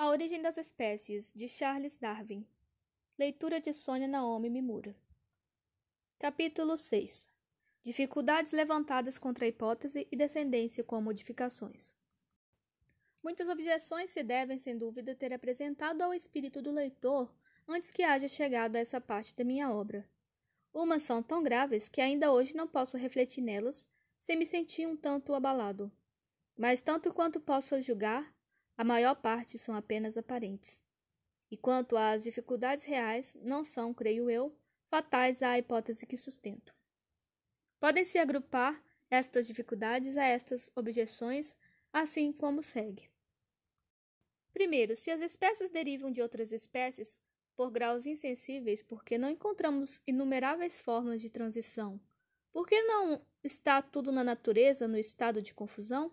A Origem das Espécies, de Charles Darwin. Leitura de Sônia Naomi Mimura. Capítulo 6. Dificuldades levantadas contra a hipótese e descendência com modificações. Muitas objeções se devem, sem dúvida, ter apresentado ao espírito do leitor antes que haja chegado a essa parte da minha obra. Umas são tão graves que ainda hoje não posso refletir nelas sem me sentir um tanto abalado. Mas, tanto quanto posso julgar, a maior parte são apenas aparentes. E quanto às dificuldades reais, não são, creio eu, fatais à hipótese que sustento. Podem-se agrupar estas dificuldades a estas objeções, assim como segue. Primeiro, se as espécies derivam de outras espécies por graus insensíveis, porque não encontramos inumeráveis formas de transição, por que não está tudo na natureza no estado de confusão?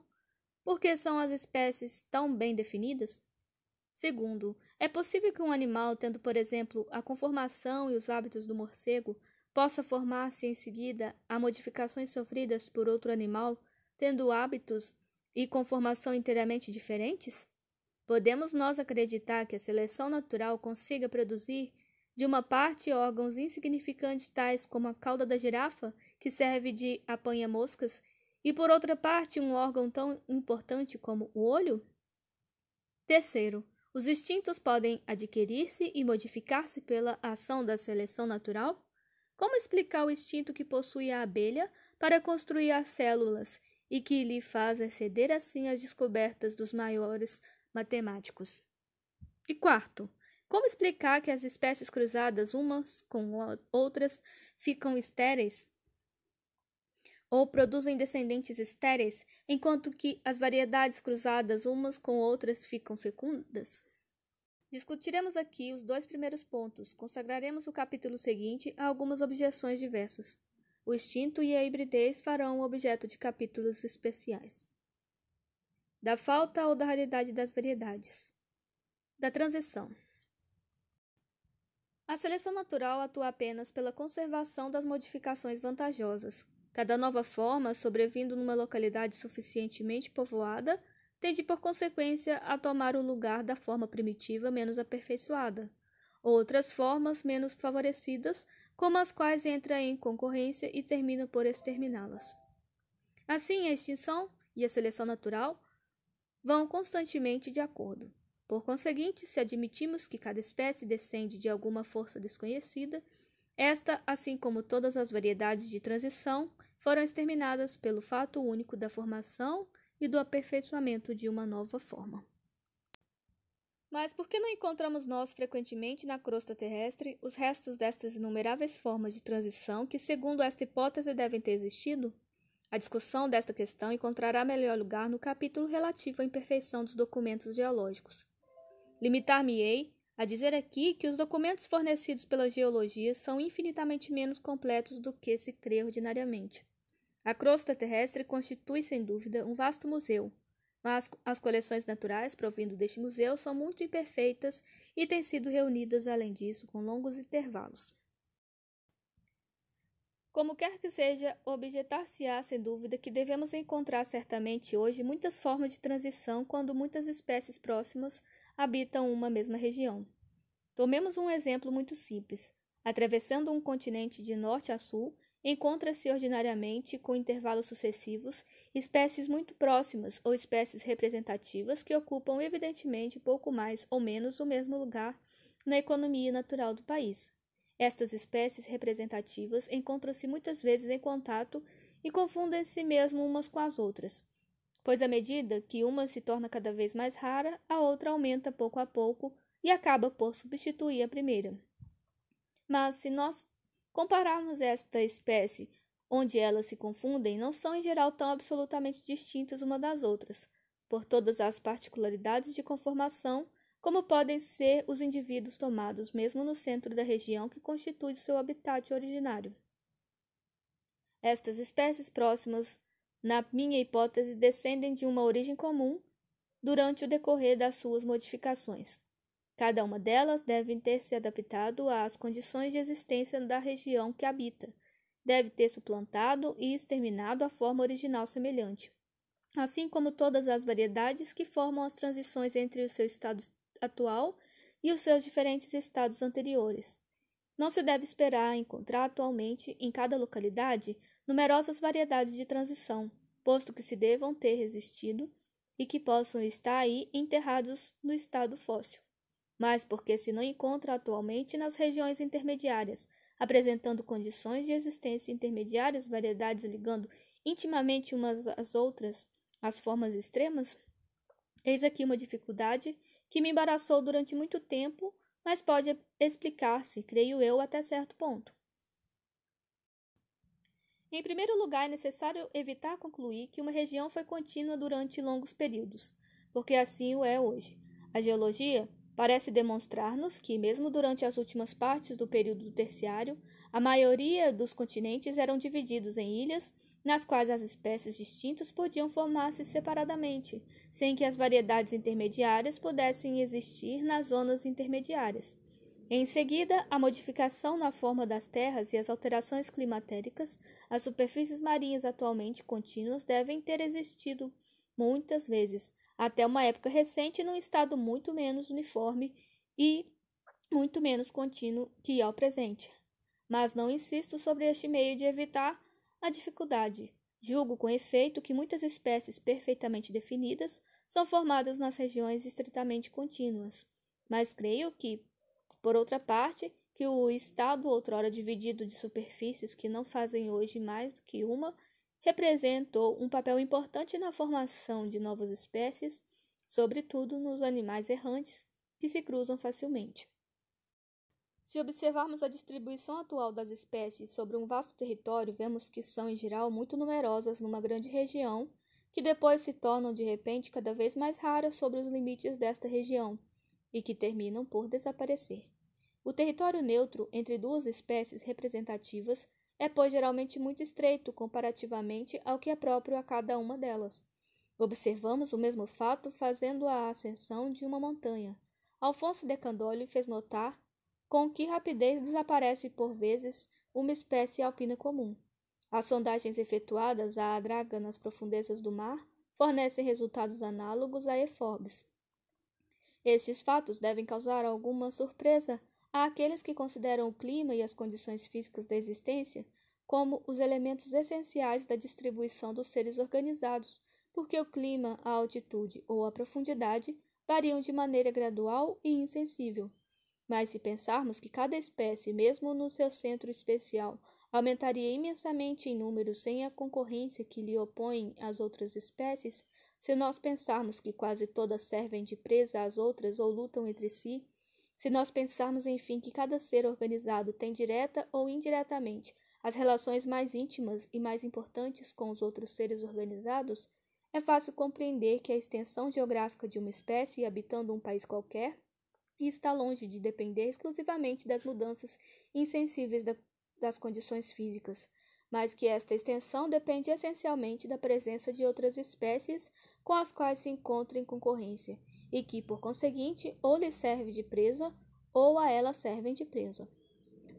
Por que são as espécies tão bem definidas? Segundo, é possível que um animal, tendo, por exemplo, a conformação e os hábitos do morcego, possa formar-se em seguida a modificações sofridas por outro animal, tendo hábitos e conformação inteiramente diferentes? Podemos nós acreditar que a seleção natural consiga produzir, de uma parte, órgãos insignificantes tais como a cauda da girafa, que serve de apanha-moscas, e, por outra parte, um órgão tão importante como o olho? Terceiro, os instintos podem adquirir-se e modificar-se pela ação da seleção natural? Como explicar o instinto que possui a abelha para construir as células e que lhe faz exceder assim as descobertas dos maiores matemáticos? E quarto, como explicar que as espécies cruzadas umas com outras ficam estéreis ou produzem descendentes estéreis, enquanto que as variedades cruzadas umas com outras ficam fecundas? Discutiremos aqui os dois primeiros pontos, consagraremos o capítulo seguinte a algumas objeções diversas. O instinto e a hibridez farão objeto de capítulos especiais. Da falta ou da raridade das variedades. Da transição. A seleção natural atua apenas pela conservação das modificações vantajosas, Cada nova forma, sobrevindo numa localidade suficientemente povoada, tende por consequência a tomar o lugar da forma primitiva menos aperfeiçoada. Outras formas menos favorecidas, como as quais entra em concorrência e termina por exterminá-las. Assim, a extinção e a seleção natural vão constantemente de acordo. Por conseguinte, se admitimos que cada espécie descende de alguma força desconhecida, esta, assim como todas as variedades de transição, foram exterminadas pelo fato único da formação e do aperfeiçoamento de uma nova forma. Mas por que não encontramos nós frequentemente na crosta terrestre os restos destas inumeráveis formas de transição que, segundo esta hipótese, devem ter existido? A discussão desta questão encontrará melhor lugar no capítulo relativo à imperfeição dos documentos geológicos. Limitar-me-ei a dizer aqui que os documentos fornecidos pela geologia são infinitamente menos completos do que se crê ordinariamente. A crosta terrestre constitui, sem dúvida, um vasto museu, mas as coleções naturais provindo deste museu são muito imperfeitas e têm sido reunidas, além disso, com longos intervalos. Como quer que seja, objetar-se-á sem dúvida que devemos encontrar certamente hoje muitas formas de transição quando muitas espécies próximas habitam uma mesma região. Tomemos um exemplo muito simples. Atravessando um continente de norte a sul, encontra-se ordinariamente, com intervalos sucessivos, espécies muito próximas ou espécies representativas que ocupam, evidentemente, pouco mais ou menos o mesmo lugar na economia natural do país. Estas espécies representativas encontram-se muitas vezes em contato e confundem-se mesmo umas com as outras, pois à medida que uma se torna cada vez mais rara, a outra aumenta pouco a pouco e acaba por substituir a primeira. Mas se nós Compararmos esta espécie, onde elas se confundem, não são em geral tão absolutamente distintas uma das outras, por todas as particularidades de conformação, como podem ser os indivíduos tomados mesmo no centro da região que constitui seu habitat originário. Estas espécies próximas, na minha hipótese, descendem de uma origem comum durante o decorrer das suas modificações. Cada uma delas deve ter se adaptado às condições de existência da região que habita, deve ter suplantado e exterminado a forma original semelhante, assim como todas as variedades que formam as transições entre o seu estado atual e os seus diferentes estados anteriores. Não se deve esperar encontrar atualmente, em cada localidade, numerosas variedades de transição, posto que se devam ter resistido e que possam estar aí enterrados no estado fóssil mas porque se não encontra atualmente nas regiões intermediárias, apresentando condições de existência intermediárias, variedades ligando intimamente umas às outras as formas extremas? Eis aqui uma dificuldade que me embaraçou durante muito tempo, mas pode explicar-se, creio eu, até certo ponto. Em primeiro lugar, é necessário evitar concluir que uma região foi contínua durante longos períodos, porque assim o é hoje. A geologia parece demonstrar-nos que, mesmo durante as últimas partes do período terciário, a maioria dos continentes eram divididos em ilhas nas quais as espécies distintas podiam formar-se separadamente, sem que as variedades intermediárias pudessem existir nas zonas intermediárias. Em seguida, a modificação na forma das terras e as alterações climatéricas, as superfícies marinhas atualmente contínuas devem ter existido muitas vezes, até uma época recente, num estado muito menos uniforme e muito menos contínuo que ao presente. Mas não insisto sobre este meio de evitar a dificuldade. Julgo com efeito que muitas espécies perfeitamente definidas são formadas nas regiões estritamente contínuas, mas creio que, por outra parte, que o estado outrora dividido de superfícies que não fazem hoje mais do que uma representou um papel importante na formação de novas espécies, sobretudo nos animais errantes que se cruzam facilmente. Se observarmos a distribuição atual das espécies sobre um vasto território, vemos que são, em geral, muito numerosas numa grande região, que depois se tornam de repente cada vez mais raras sobre os limites desta região e que terminam por desaparecer. O território neutro entre duas espécies representativas é, pois, geralmente muito estreito comparativamente ao que é próprio a cada uma delas. Observamos o mesmo fato fazendo a ascensão de uma montanha. Alfonso de Candolle fez notar com que rapidez desaparece por vezes uma espécie alpina comum. As sondagens efetuadas à draga nas profundezas do mar fornecem resultados análogos a eforbes. Estes fatos devem causar alguma surpresa Há aqueles que consideram o clima e as condições físicas da existência como os elementos essenciais da distribuição dos seres organizados, porque o clima, a altitude ou a profundidade variam de maneira gradual e insensível. Mas se pensarmos que cada espécie, mesmo no seu centro especial, aumentaria imensamente em número sem a concorrência que lhe opõe as outras espécies, se nós pensarmos que quase todas servem de presa às outras ou lutam entre si, se nós pensarmos, enfim, que cada ser organizado tem direta ou indiretamente as relações mais íntimas e mais importantes com os outros seres organizados, é fácil compreender que a extensão geográfica de uma espécie habitando um país qualquer está longe de depender exclusivamente das mudanças insensíveis da, das condições físicas, mas que esta extensão depende essencialmente da presença de outras espécies com as quais se encontra em concorrência e que, por conseguinte, ou lhe serve de presa ou a ela servem de presa.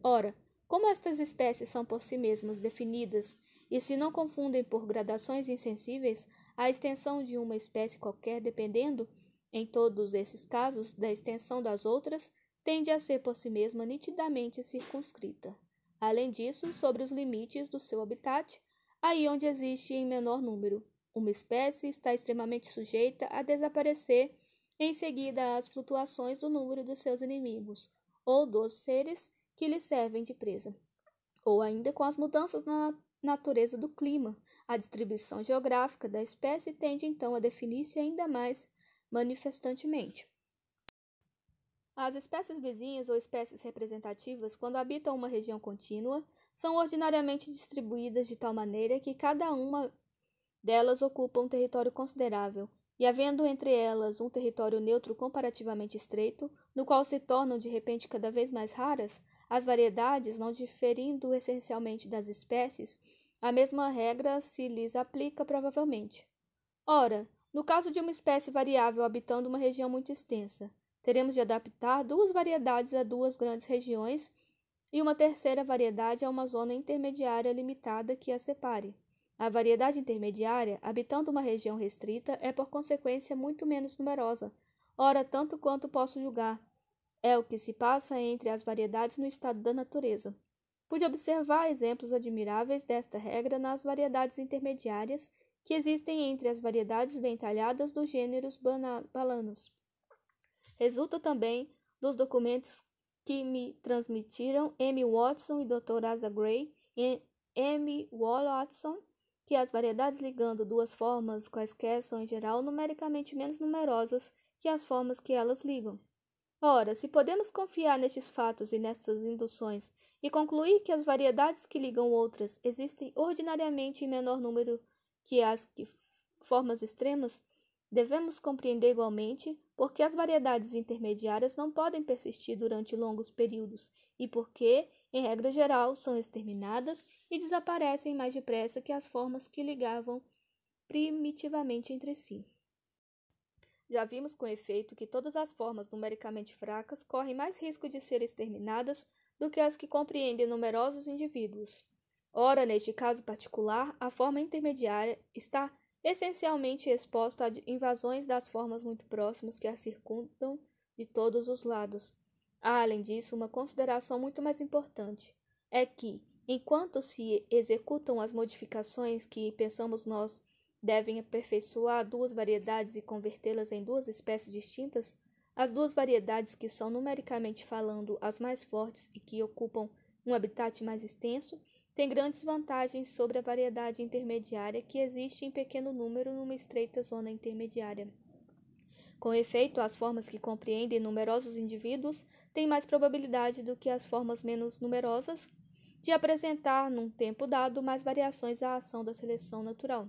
Ora, como estas espécies são por si mesmas definidas e se não confundem por gradações insensíveis, a extensão de uma espécie qualquer, dependendo, em todos esses casos, da extensão das outras, tende a ser por si mesma nitidamente circunscrita além disso, sobre os limites do seu habitat, aí onde existe em menor número. Uma espécie está extremamente sujeita a desaparecer em seguida às flutuações do número de seus inimigos ou dos seres que lhe servem de presa, ou ainda com as mudanças na natureza do clima. A distribuição geográfica da espécie tende então a definir-se ainda mais manifestantemente. As espécies vizinhas ou espécies representativas, quando habitam uma região contínua, são ordinariamente distribuídas de tal maneira que cada uma delas ocupa um território considerável, e havendo entre elas um território neutro comparativamente estreito, no qual se tornam de repente cada vez mais raras, as variedades, não diferindo essencialmente das espécies, a mesma regra se lhes aplica provavelmente. Ora, no caso de uma espécie variável habitando uma região muito extensa, Teremos de adaptar duas variedades a duas grandes regiões e uma terceira variedade a uma zona intermediária limitada que a separe. A variedade intermediária, habitando uma região restrita, é por consequência muito menos numerosa, ora tanto quanto posso julgar. É o que se passa entre as variedades no estado da natureza. Pude observar exemplos admiráveis desta regra nas variedades intermediárias que existem entre as variedades bem talhadas dos gêneros balanos. Resulta também dos documentos que me transmitiram M. Watson e Dr. Asa Gray, e M. Watson, que as variedades ligando duas formas quaisquer são em geral numericamente menos numerosas que as formas que elas ligam. Ora, se podemos confiar nestes fatos e nestas induções e concluir que as variedades que ligam outras existem ordinariamente em menor número que as que formas extremas, devemos compreender igualmente porque as variedades intermediárias não podem persistir durante longos períodos e porque, em regra geral, são exterminadas e desaparecem mais depressa que as formas que ligavam primitivamente entre si. Já vimos com efeito que todas as formas numericamente fracas correm mais risco de serem exterminadas do que as que compreendem numerosos indivíduos. Ora, neste caso particular, a forma intermediária está essencialmente exposto a invasões das formas muito próximas que a circundam de todos os lados. Há, além disso, uma consideração muito mais importante: é que, enquanto se executam as modificações que pensamos nós devem aperfeiçoar duas variedades e convertê-las em duas espécies distintas, as duas variedades que são numericamente falando as mais fortes e que ocupam um habitat mais extenso tem grandes vantagens sobre a variedade intermediária que existe em pequeno número numa estreita zona intermediária. Com efeito, as formas que compreendem numerosos indivíduos têm mais probabilidade do que as formas menos numerosas de apresentar, num tempo dado, mais variações à ação da seleção natural.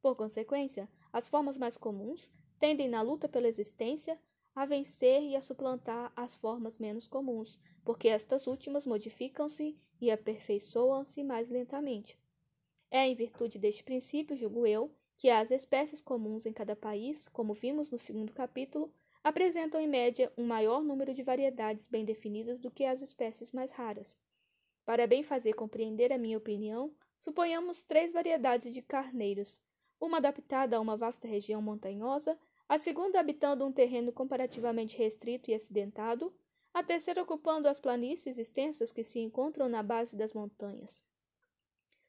Por consequência, as formas mais comuns tendem, na luta pela existência, a vencer e a suplantar as formas menos comuns, porque estas últimas modificam-se e aperfeiçoam-se mais lentamente. É em virtude deste princípio, julgo eu, que as espécies comuns em cada país, como vimos no segundo capítulo, apresentam em média um maior número de variedades bem definidas do que as espécies mais raras. Para bem fazer compreender a minha opinião, suponhamos três variedades de carneiros, uma adaptada a uma vasta região montanhosa a segunda habitando um terreno comparativamente restrito e acidentado, a terceira ocupando as planícies extensas que se encontram na base das montanhas.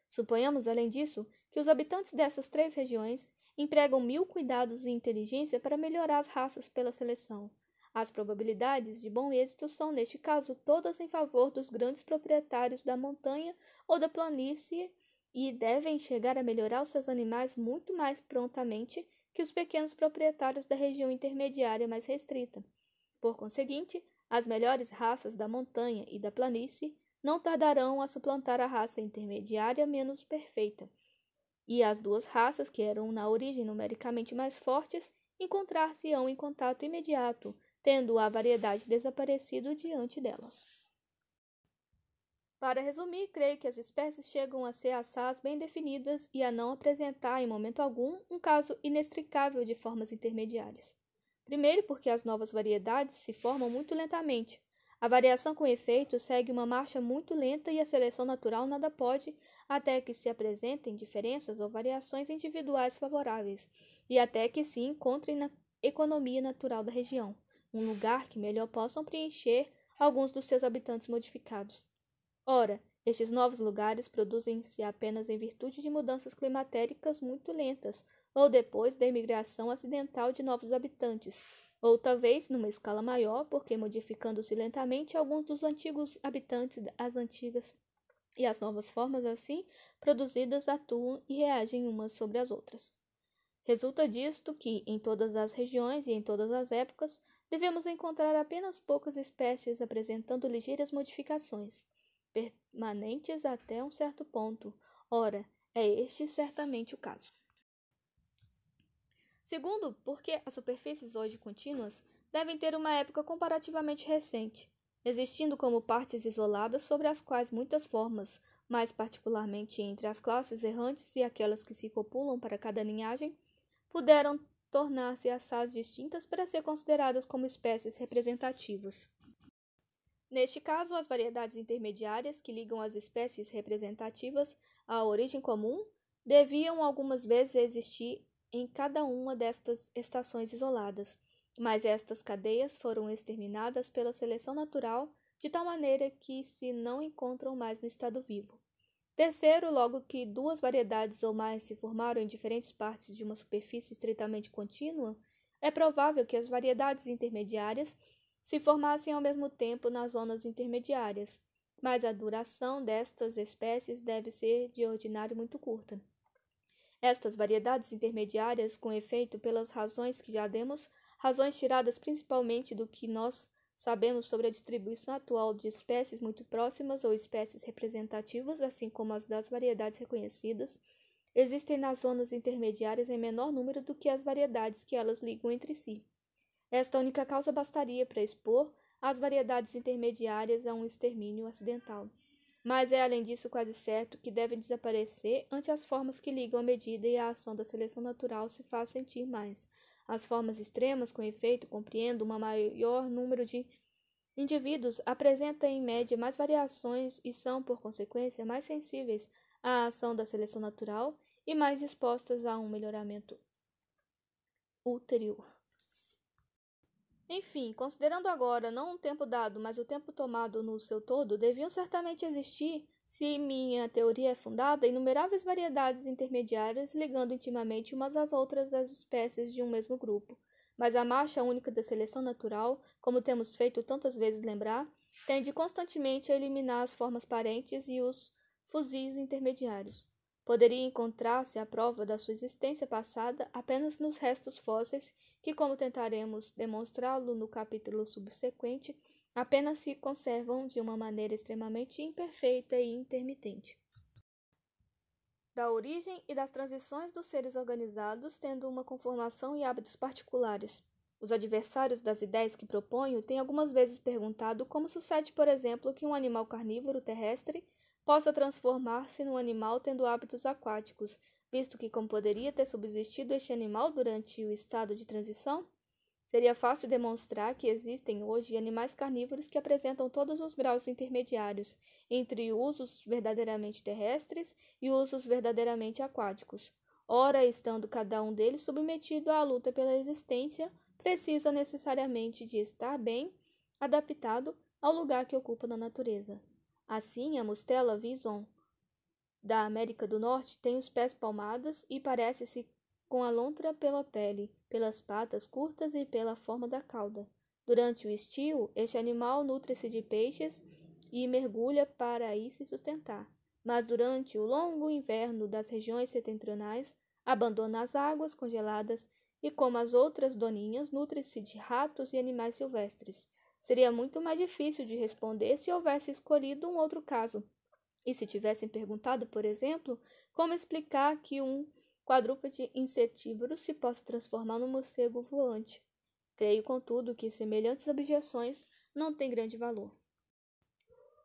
Suponhamos, além disso, que os habitantes dessas três regiões empregam mil cuidados e inteligência para melhorar as raças pela seleção. As probabilidades de bom êxito são, neste caso, todas em favor dos grandes proprietários da montanha ou da planície e devem chegar a melhorar os seus animais muito mais prontamente que os pequenos proprietários da região intermediária mais restrita. Por conseguinte, as melhores raças da montanha e da planície não tardarão a suplantar a raça intermediária menos perfeita, e as duas raças que eram na origem numericamente mais fortes encontrar-se-ão em contato imediato, tendo a variedade desaparecido diante delas. Para resumir, creio que as espécies chegam a ser assás bem definidas e a não apresentar, em momento algum, um caso inextricável de formas intermediárias. Primeiro, porque as novas variedades se formam muito lentamente. A variação com efeito segue uma marcha muito lenta e a seleção natural nada pode até que se apresentem diferenças ou variações individuais favoráveis e até que se encontrem na economia natural da região, um lugar que melhor possam preencher alguns dos seus habitantes modificados. Ora, estes novos lugares produzem-se apenas em virtude de mudanças climatéricas muito lentas, ou depois da imigração acidental de novos habitantes, ou talvez numa escala maior, porque modificando-se lentamente alguns dos antigos habitantes, as antigas e as novas formas assim produzidas atuam e reagem umas sobre as outras. Resulta disto que, em todas as regiões e em todas as épocas, devemos encontrar apenas poucas espécies apresentando ligeiras modificações permanentes até um certo ponto. Ora, é este certamente o caso. Segundo, porque as superfícies hoje contínuas devem ter uma época comparativamente recente, existindo como partes isoladas sobre as quais muitas formas, mais particularmente entre as classes errantes e aquelas que se copulam para cada linhagem, puderam tornar-se assaz distintas para ser consideradas como espécies representativas. Neste caso, as variedades intermediárias que ligam as espécies representativas à origem comum deviam algumas vezes existir em cada uma destas estações isoladas, mas estas cadeias foram exterminadas pela seleção natural de tal maneira que se não encontram mais no estado vivo. Terceiro, logo que duas variedades ou mais se formaram em diferentes partes de uma superfície estritamente contínua, é provável que as variedades intermediárias se formassem ao mesmo tempo nas zonas intermediárias, mas a duração destas espécies deve ser de ordinário muito curta. Estas variedades intermediárias, com efeito, pelas razões que já demos, razões tiradas principalmente do que nós sabemos sobre a distribuição atual de espécies muito próximas ou espécies representativas, assim como as das variedades reconhecidas, existem nas zonas intermediárias em menor número do que as variedades que elas ligam entre si. Esta única causa bastaria para expor as variedades intermediárias a um extermínio acidental. Mas é, além disso, quase certo que devem desaparecer ante as formas que ligam a medida e a ação da seleção natural se faz sentir mais. As formas extremas, com efeito, compreendem um maior número de indivíduos, apresentam em média mais variações e são, por consequência, mais sensíveis à ação da seleção natural e mais dispostas a um melhoramento ulterior. Enfim, considerando agora não o tempo dado, mas o tempo tomado no seu todo, deviam certamente existir, se minha teoria é fundada, inumeráveis variedades intermediárias ligando intimamente umas às outras as espécies de um mesmo grupo. Mas a marcha única da seleção natural, como temos feito tantas vezes lembrar, tende constantemente a eliminar as formas parentes e os fuzis intermediários. Poderia encontrar-se a prova da sua existência passada apenas nos restos fósseis, que, como tentaremos demonstrá-lo no capítulo subsequente, apenas se conservam de uma maneira extremamente imperfeita e intermitente. Da origem e das transições dos seres organizados, tendo uma conformação e hábitos particulares. Os adversários das ideias que proponho têm algumas vezes perguntado como sucede, por exemplo, que um animal carnívoro terrestre possa transformar-se num animal tendo hábitos aquáticos, visto que como poderia ter subsistido este animal durante o estado de transição? Seria fácil demonstrar que existem hoje animais carnívoros que apresentam todos os graus intermediários entre usos verdadeiramente terrestres e usos verdadeiramente aquáticos, ora estando cada um deles submetido à luta pela existência, precisa necessariamente de estar bem adaptado ao lugar que ocupa na natureza. Assim, a mustela Vison da América do Norte tem os pés palmados e parece-se com a lontra pela pele, pelas patas curtas e pela forma da cauda. Durante o estio, este animal nutre-se de peixes e mergulha para aí se sustentar. Mas durante o longo inverno das regiões setentrionais, abandona as águas congeladas e, como as outras doninhas, nutre-se de ratos e animais silvestres. Seria muito mais difícil de responder se houvesse escolhido um outro caso. E se tivessem perguntado, por exemplo, como explicar que um quadrúpede insetívoro se possa transformar num morcego voante. Creio, contudo, que semelhantes objeções não têm grande valor.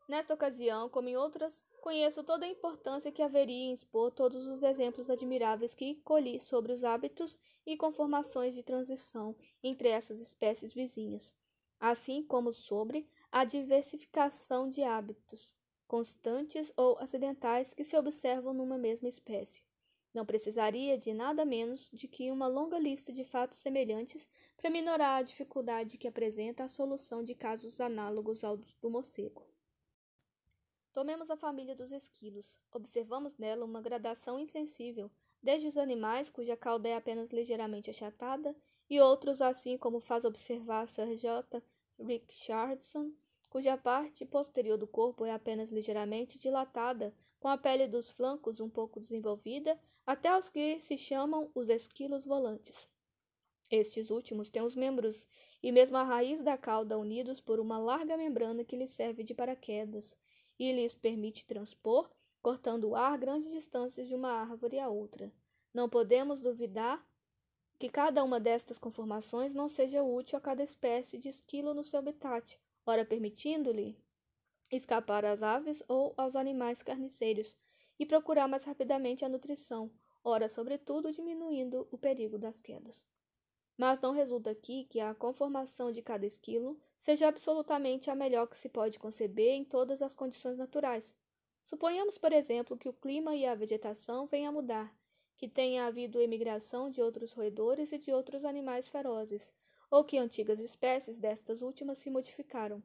Nesta ocasião, como em outras, conheço toda a importância que haveria em expor todos os exemplos admiráveis que colhi sobre os hábitos e conformações de transição entre essas espécies vizinhas assim como sobre a diversificação de hábitos constantes ou acidentais que se observam numa mesma espécie. Não precisaria de nada menos de que uma longa lista de fatos semelhantes para minorar a dificuldade que apresenta a solução de casos análogos ao do morcego. Tomemos a família dos esquilos. Observamos nela uma gradação insensível desde os animais cuja cauda é apenas ligeiramente achatada, e outros, assim como faz observar Sir J. Richardson, cuja parte posterior do corpo é apenas ligeiramente dilatada, com a pele dos flancos um pouco desenvolvida, até os que se chamam os esquilos volantes. Estes últimos têm os membros e mesmo a raiz da cauda unidos por uma larga membrana que lhes serve de paraquedas e lhes permite transpor cortando o ar grandes distâncias de uma árvore a outra. Não podemos duvidar que cada uma destas conformações não seja útil a cada espécie de esquilo no seu habitat, ora permitindo-lhe escapar às aves ou aos animais carniceiros e procurar mais rapidamente a nutrição, ora, sobretudo, diminuindo o perigo das quedas. Mas não resulta aqui que a conformação de cada esquilo seja absolutamente a melhor que se pode conceber em todas as condições naturais, Suponhamos, por exemplo, que o clima e a vegetação venham a mudar, que tenha havido emigração de outros roedores e de outros animais ferozes, ou que antigas espécies destas últimas se modificaram.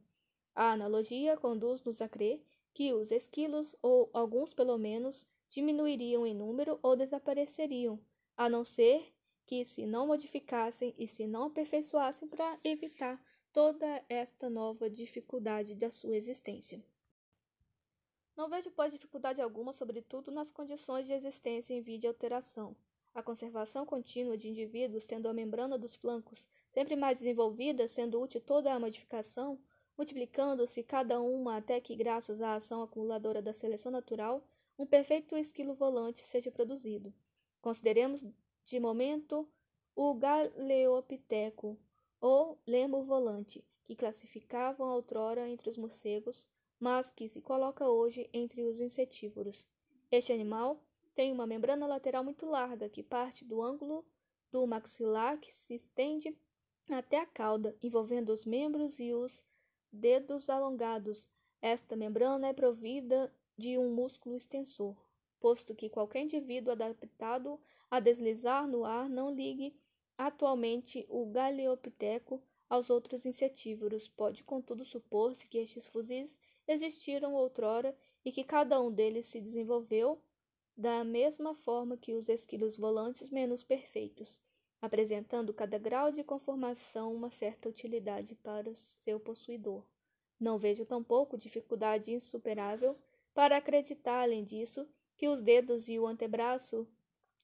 A analogia conduz-nos a crer que os esquilos, ou alguns pelo menos, diminuiriam em número ou desapareceriam, a não ser que se não modificassem e se não aperfeiçoassem para evitar toda esta nova dificuldade da sua existência. Não vejo, pois, dificuldade alguma, sobretudo nas condições de existência em vida e alteração. A conservação contínua de indivíduos, tendo a membrana dos flancos sempre mais desenvolvida, sendo útil toda a modificação, multiplicando-se cada uma até que, graças à ação acumuladora da seleção natural, um perfeito esquilo volante seja produzido. Consideremos de momento o galeopiteco, ou lemo volante, que classificavam outrora entre os morcegos, mas que se coloca hoje entre os insetívoros. Este animal tem uma membrana lateral muito larga que parte do ângulo do maxilar que se estende até a cauda, envolvendo os membros e os dedos alongados. Esta membrana é provida de um músculo extensor, posto que qualquer indivíduo adaptado a deslizar no ar não ligue atualmente o galeopiteco aos outros insetívoros. Pode, contudo, supor-se que estes fuzis existiram outrora e que cada um deles se desenvolveu da mesma forma que os esquilos volantes menos perfeitos, apresentando cada grau de conformação uma certa utilidade para o seu possuidor. Não vejo tampouco dificuldade insuperável para acreditar, além disso, que os dedos e o antebraço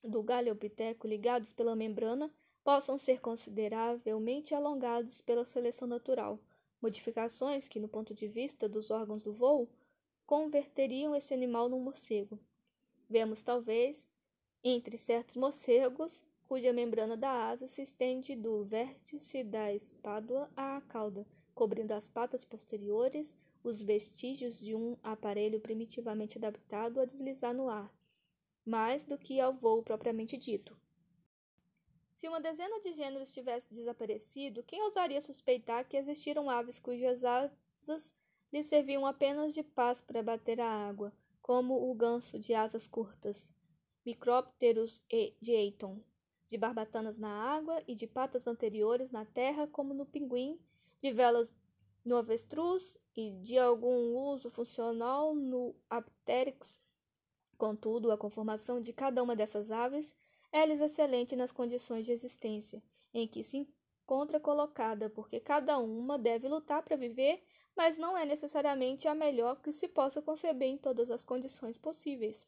do galeopiteco ligados pela membrana possam ser consideravelmente alongados pela seleção natural modificações que, no ponto de vista dos órgãos do voo, converteriam este animal num morcego. Vemos, talvez, entre certos morcegos, cuja membrana da asa se estende do vértice da espádua à cauda, cobrindo as patas posteriores, os vestígios de um aparelho primitivamente adaptado a deslizar no ar, mais do que ao voo propriamente dito. Se uma dezena de gêneros tivesse desaparecido, quem ousaria suspeitar que existiram aves cujas asas lhe serviam apenas de paz para bater a água, como o ganso de asas curtas, Micrópteros e Diaton, de barbatanas na água e de patas anteriores na terra, como no pinguim, de velas no avestruz e de algum uso funcional no Apteryx. Contudo, a conformação de cada uma dessas aves Elis é excelente nas condições de existência em que se encontra colocada, porque cada uma deve lutar para viver, mas não é necessariamente a melhor que se possa conceber em todas as condições possíveis.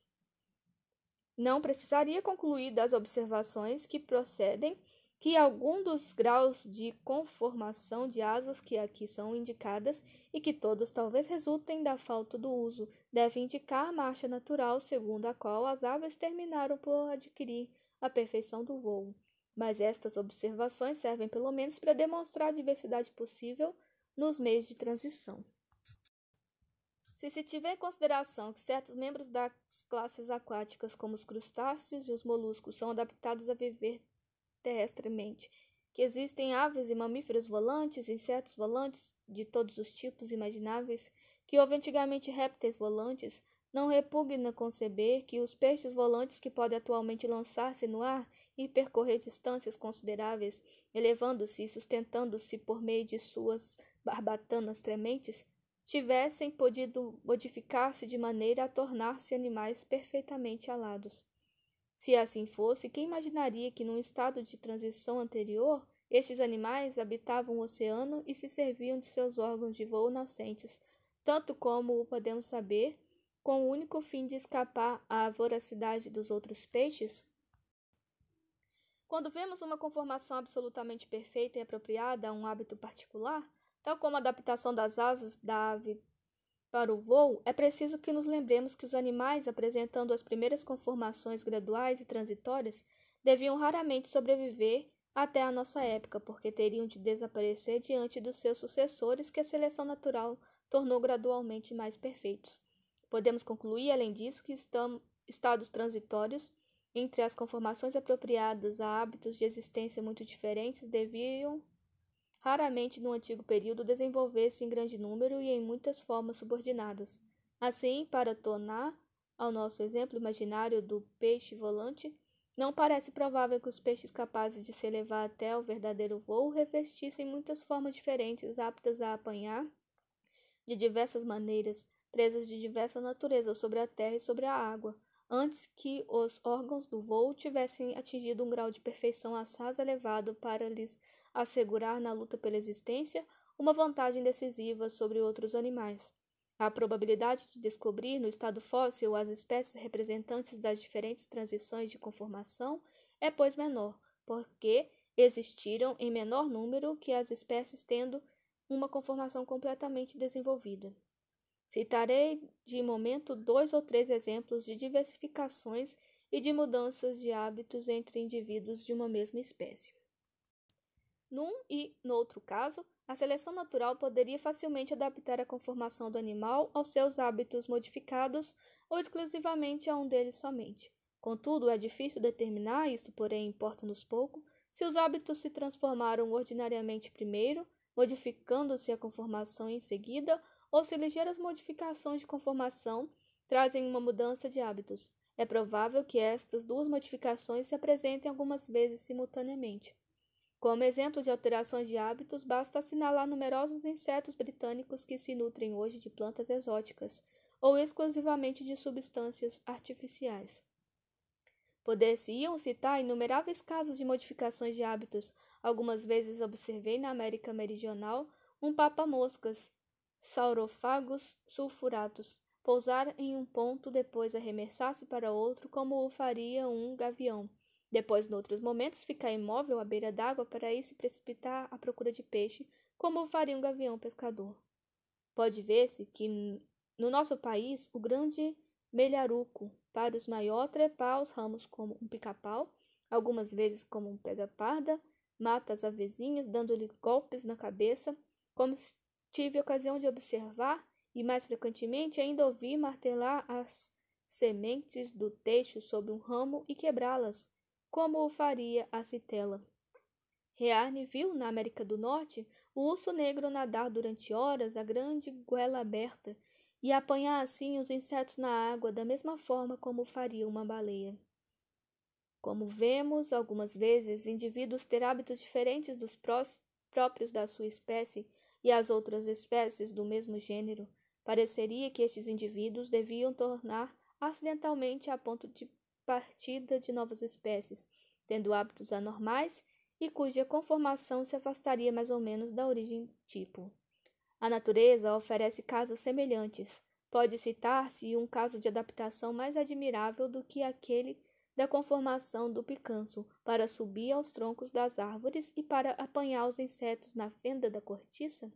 Não precisaria concluir das observações que procedem que algum dos graus de conformação de asas que aqui são indicadas e que todos talvez resultem da falta do uso, deve indicar a marcha natural segundo a qual as aves terminaram por adquirir a perfeição do voo. Mas estas observações servem pelo menos para demonstrar a diversidade possível nos meios de transição. Se se tiver em consideração que certos membros das classes aquáticas, como os crustáceos e os moluscos, são adaptados a viver terrestremente, que existem aves e mamíferos volantes, insetos volantes de todos os tipos imagináveis, que houve antigamente répteis volantes, não repugna conceber que os peixes volantes que podem atualmente lançar-se no ar e percorrer distâncias consideráveis, elevando-se e sustentando-se por meio de suas barbatanas trementes, tivessem podido modificar-se de maneira a tornar-se animais perfeitamente alados. Se assim fosse, quem imaginaria que num estado de transição anterior estes animais habitavam o oceano e se serviam de seus órgãos de voo nascentes, tanto como o podemos saber com o único fim de escapar à voracidade dos outros peixes? Quando vemos uma conformação absolutamente perfeita e apropriada a um hábito particular, tal como a adaptação das asas da ave para o voo, é preciso que nos lembremos que os animais, apresentando as primeiras conformações graduais e transitórias, deviam raramente sobreviver até a nossa época, porque teriam de desaparecer diante dos seus sucessores que a seleção natural tornou gradualmente mais perfeitos. Podemos concluir, além disso, que estamos, estados transitórios entre as conformações apropriadas a hábitos de existência muito diferentes deviam raramente no antigo período desenvolver-se em grande número e em muitas formas subordinadas. Assim, para tornar ao nosso exemplo imaginário do peixe volante, não parece provável que os peixes capazes de se elevar até o verdadeiro voo revestissem muitas formas diferentes, aptas a apanhar de diversas maneiras presas de diversa natureza sobre a terra e sobre a água, antes que os órgãos do voo tivessem atingido um grau de perfeição assaz elevado para lhes assegurar na luta pela existência uma vantagem decisiva sobre outros animais. A probabilidade de descobrir no estado fóssil as espécies representantes das diferentes transições de conformação é, pois, menor, porque existiram em menor número que as espécies tendo uma conformação completamente desenvolvida. Citarei de momento dois ou três exemplos de diversificações e de mudanças de hábitos entre indivíduos de uma mesma espécie. Num e no outro caso, a seleção natural poderia facilmente adaptar a conformação do animal aos seus hábitos modificados ou exclusivamente a um deles somente. Contudo, é difícil determinar, isto porém importa-nos pouco, se os hábitos se transformaram ordinariamente primeiro, modificando-se a conformação em seguida, ou se ligeiras modificações de conformação trazem uma mudança de hábitos. É provável que estas duas modificações se apresentem algumas vezes simultaneamente. Como exemplo de alterações de hábitos, basta assinalar numerosos insetos britânicos que se nutrem hoje de plantas exóticas ou exclusivamente de substâncias artificiais. Poder-se-iam citar inumeráveis casos de modificações de hábitos. Algumas vezes observei na América Meridional um papa-moscas saurofagos sulfuratos, pousar em um ponto, depois arremessar-se para outro, como o faria um gavião. Depois, noutros momentos, ficar imóvel à beira d'água para ir se precipitar à procura de peixe, como o faria um gavião pescador. Pode ver-se que no nosso país o grande melharuco, para os maior trepar é os ramos como um pica-pau, algumas vezes como um pega-parda, mata as avezinhas, dando-lhe golpes na cabeça, como se Tive ocasião de observar e, mais frequentemente, ainda ouvi martelar as sementes do teixo sobre um ramo e quebrá-las, como o faria a citela. Rearne viu, na América do Norte, o urso negro nadar durante horas a grande goela aberta e apanhar assim os insetos na água da mesma forma como faria uma baleia. Como vemos, algumas vezes indivíduos ter hábitos diferentes dos próprios da sua espécie e as outras espécies do mesmo gênero, pareceria que estes indivíduos deviam tornar acidentalmente a ponto de partida de novas espécies, tendo hábitos anormais e cuja conformação se afastaria mais ou menos da origem tipo. A natureza oferece casos semelhantes. Pode citar-se um caso de adaptação mais admirável do que aquele da conformação do picanço para subir aos troncos das árvores e para apanhar os insetos na fenda da cortiça?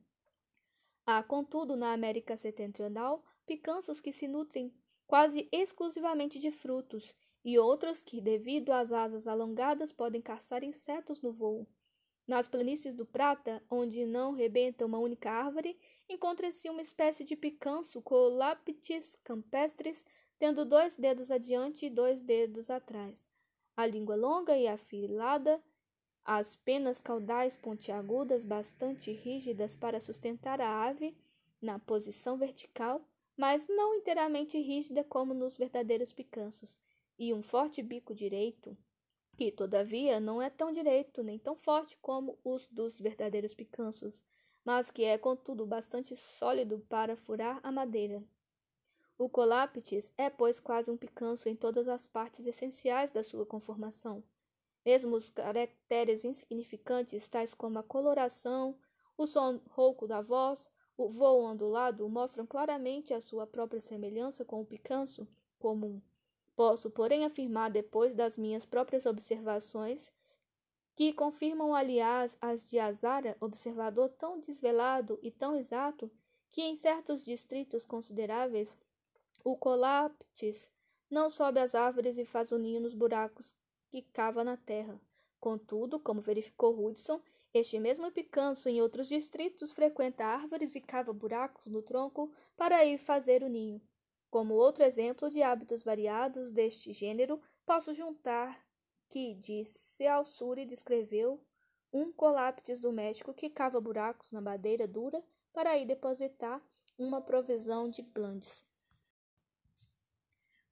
Há, ah, contudo, na América Setentrional, picanços que se nutrem quase exclusivamente de frutos e outros que, devido às asas alongadas, podem caçar insetos no voo. Nas planícies do Prata, onde não rebenta uma única árvore, encontra-se uma espécie de picanço Colaptes campestris tendo dois dedos adiante e dois dedos atrás, a língua longa e afilada, as penas caudais pontiagudas bastante rígidas para sustentar a ave na posição vertical, mas não inteiramente rígida como nos verdadeiros picanços, e um forte bico direito, que todavia não é tão direito nem tão forte como os dos verdadeiros picanços, mas que é contudo bastante sólido para furar a madeira. O colaptes é, pois, quase um picanço em todas as partes essenciais da sua conformação. Mesmo os caracteres insignificantes, tais como a coloração, o som rouco da voz, o voo ondulado, mostram claramente a sua própria semelhança com o picanço comum. Posso, porém, afirmar, depois das minhas próprias observações, que confirmam, aliás, as de Azara, observador tão desvelado e tão exato, que em certos distritos consideráveis o colaptis não sobe às árvores e faz o ninho nos buracos que cava na terra. Contudo, como verificou Hudson, este mesmo picanço em outros distritos frequenta árvores e cava buracos no tronco para aí fazer o ninho. Como outro exemplo de hábitos variados deste gênero, posso juntar que de Sealsuri descreveu um colaptis do México que cava buracos na madeira dura para aí depositar uma provisão de glândulas.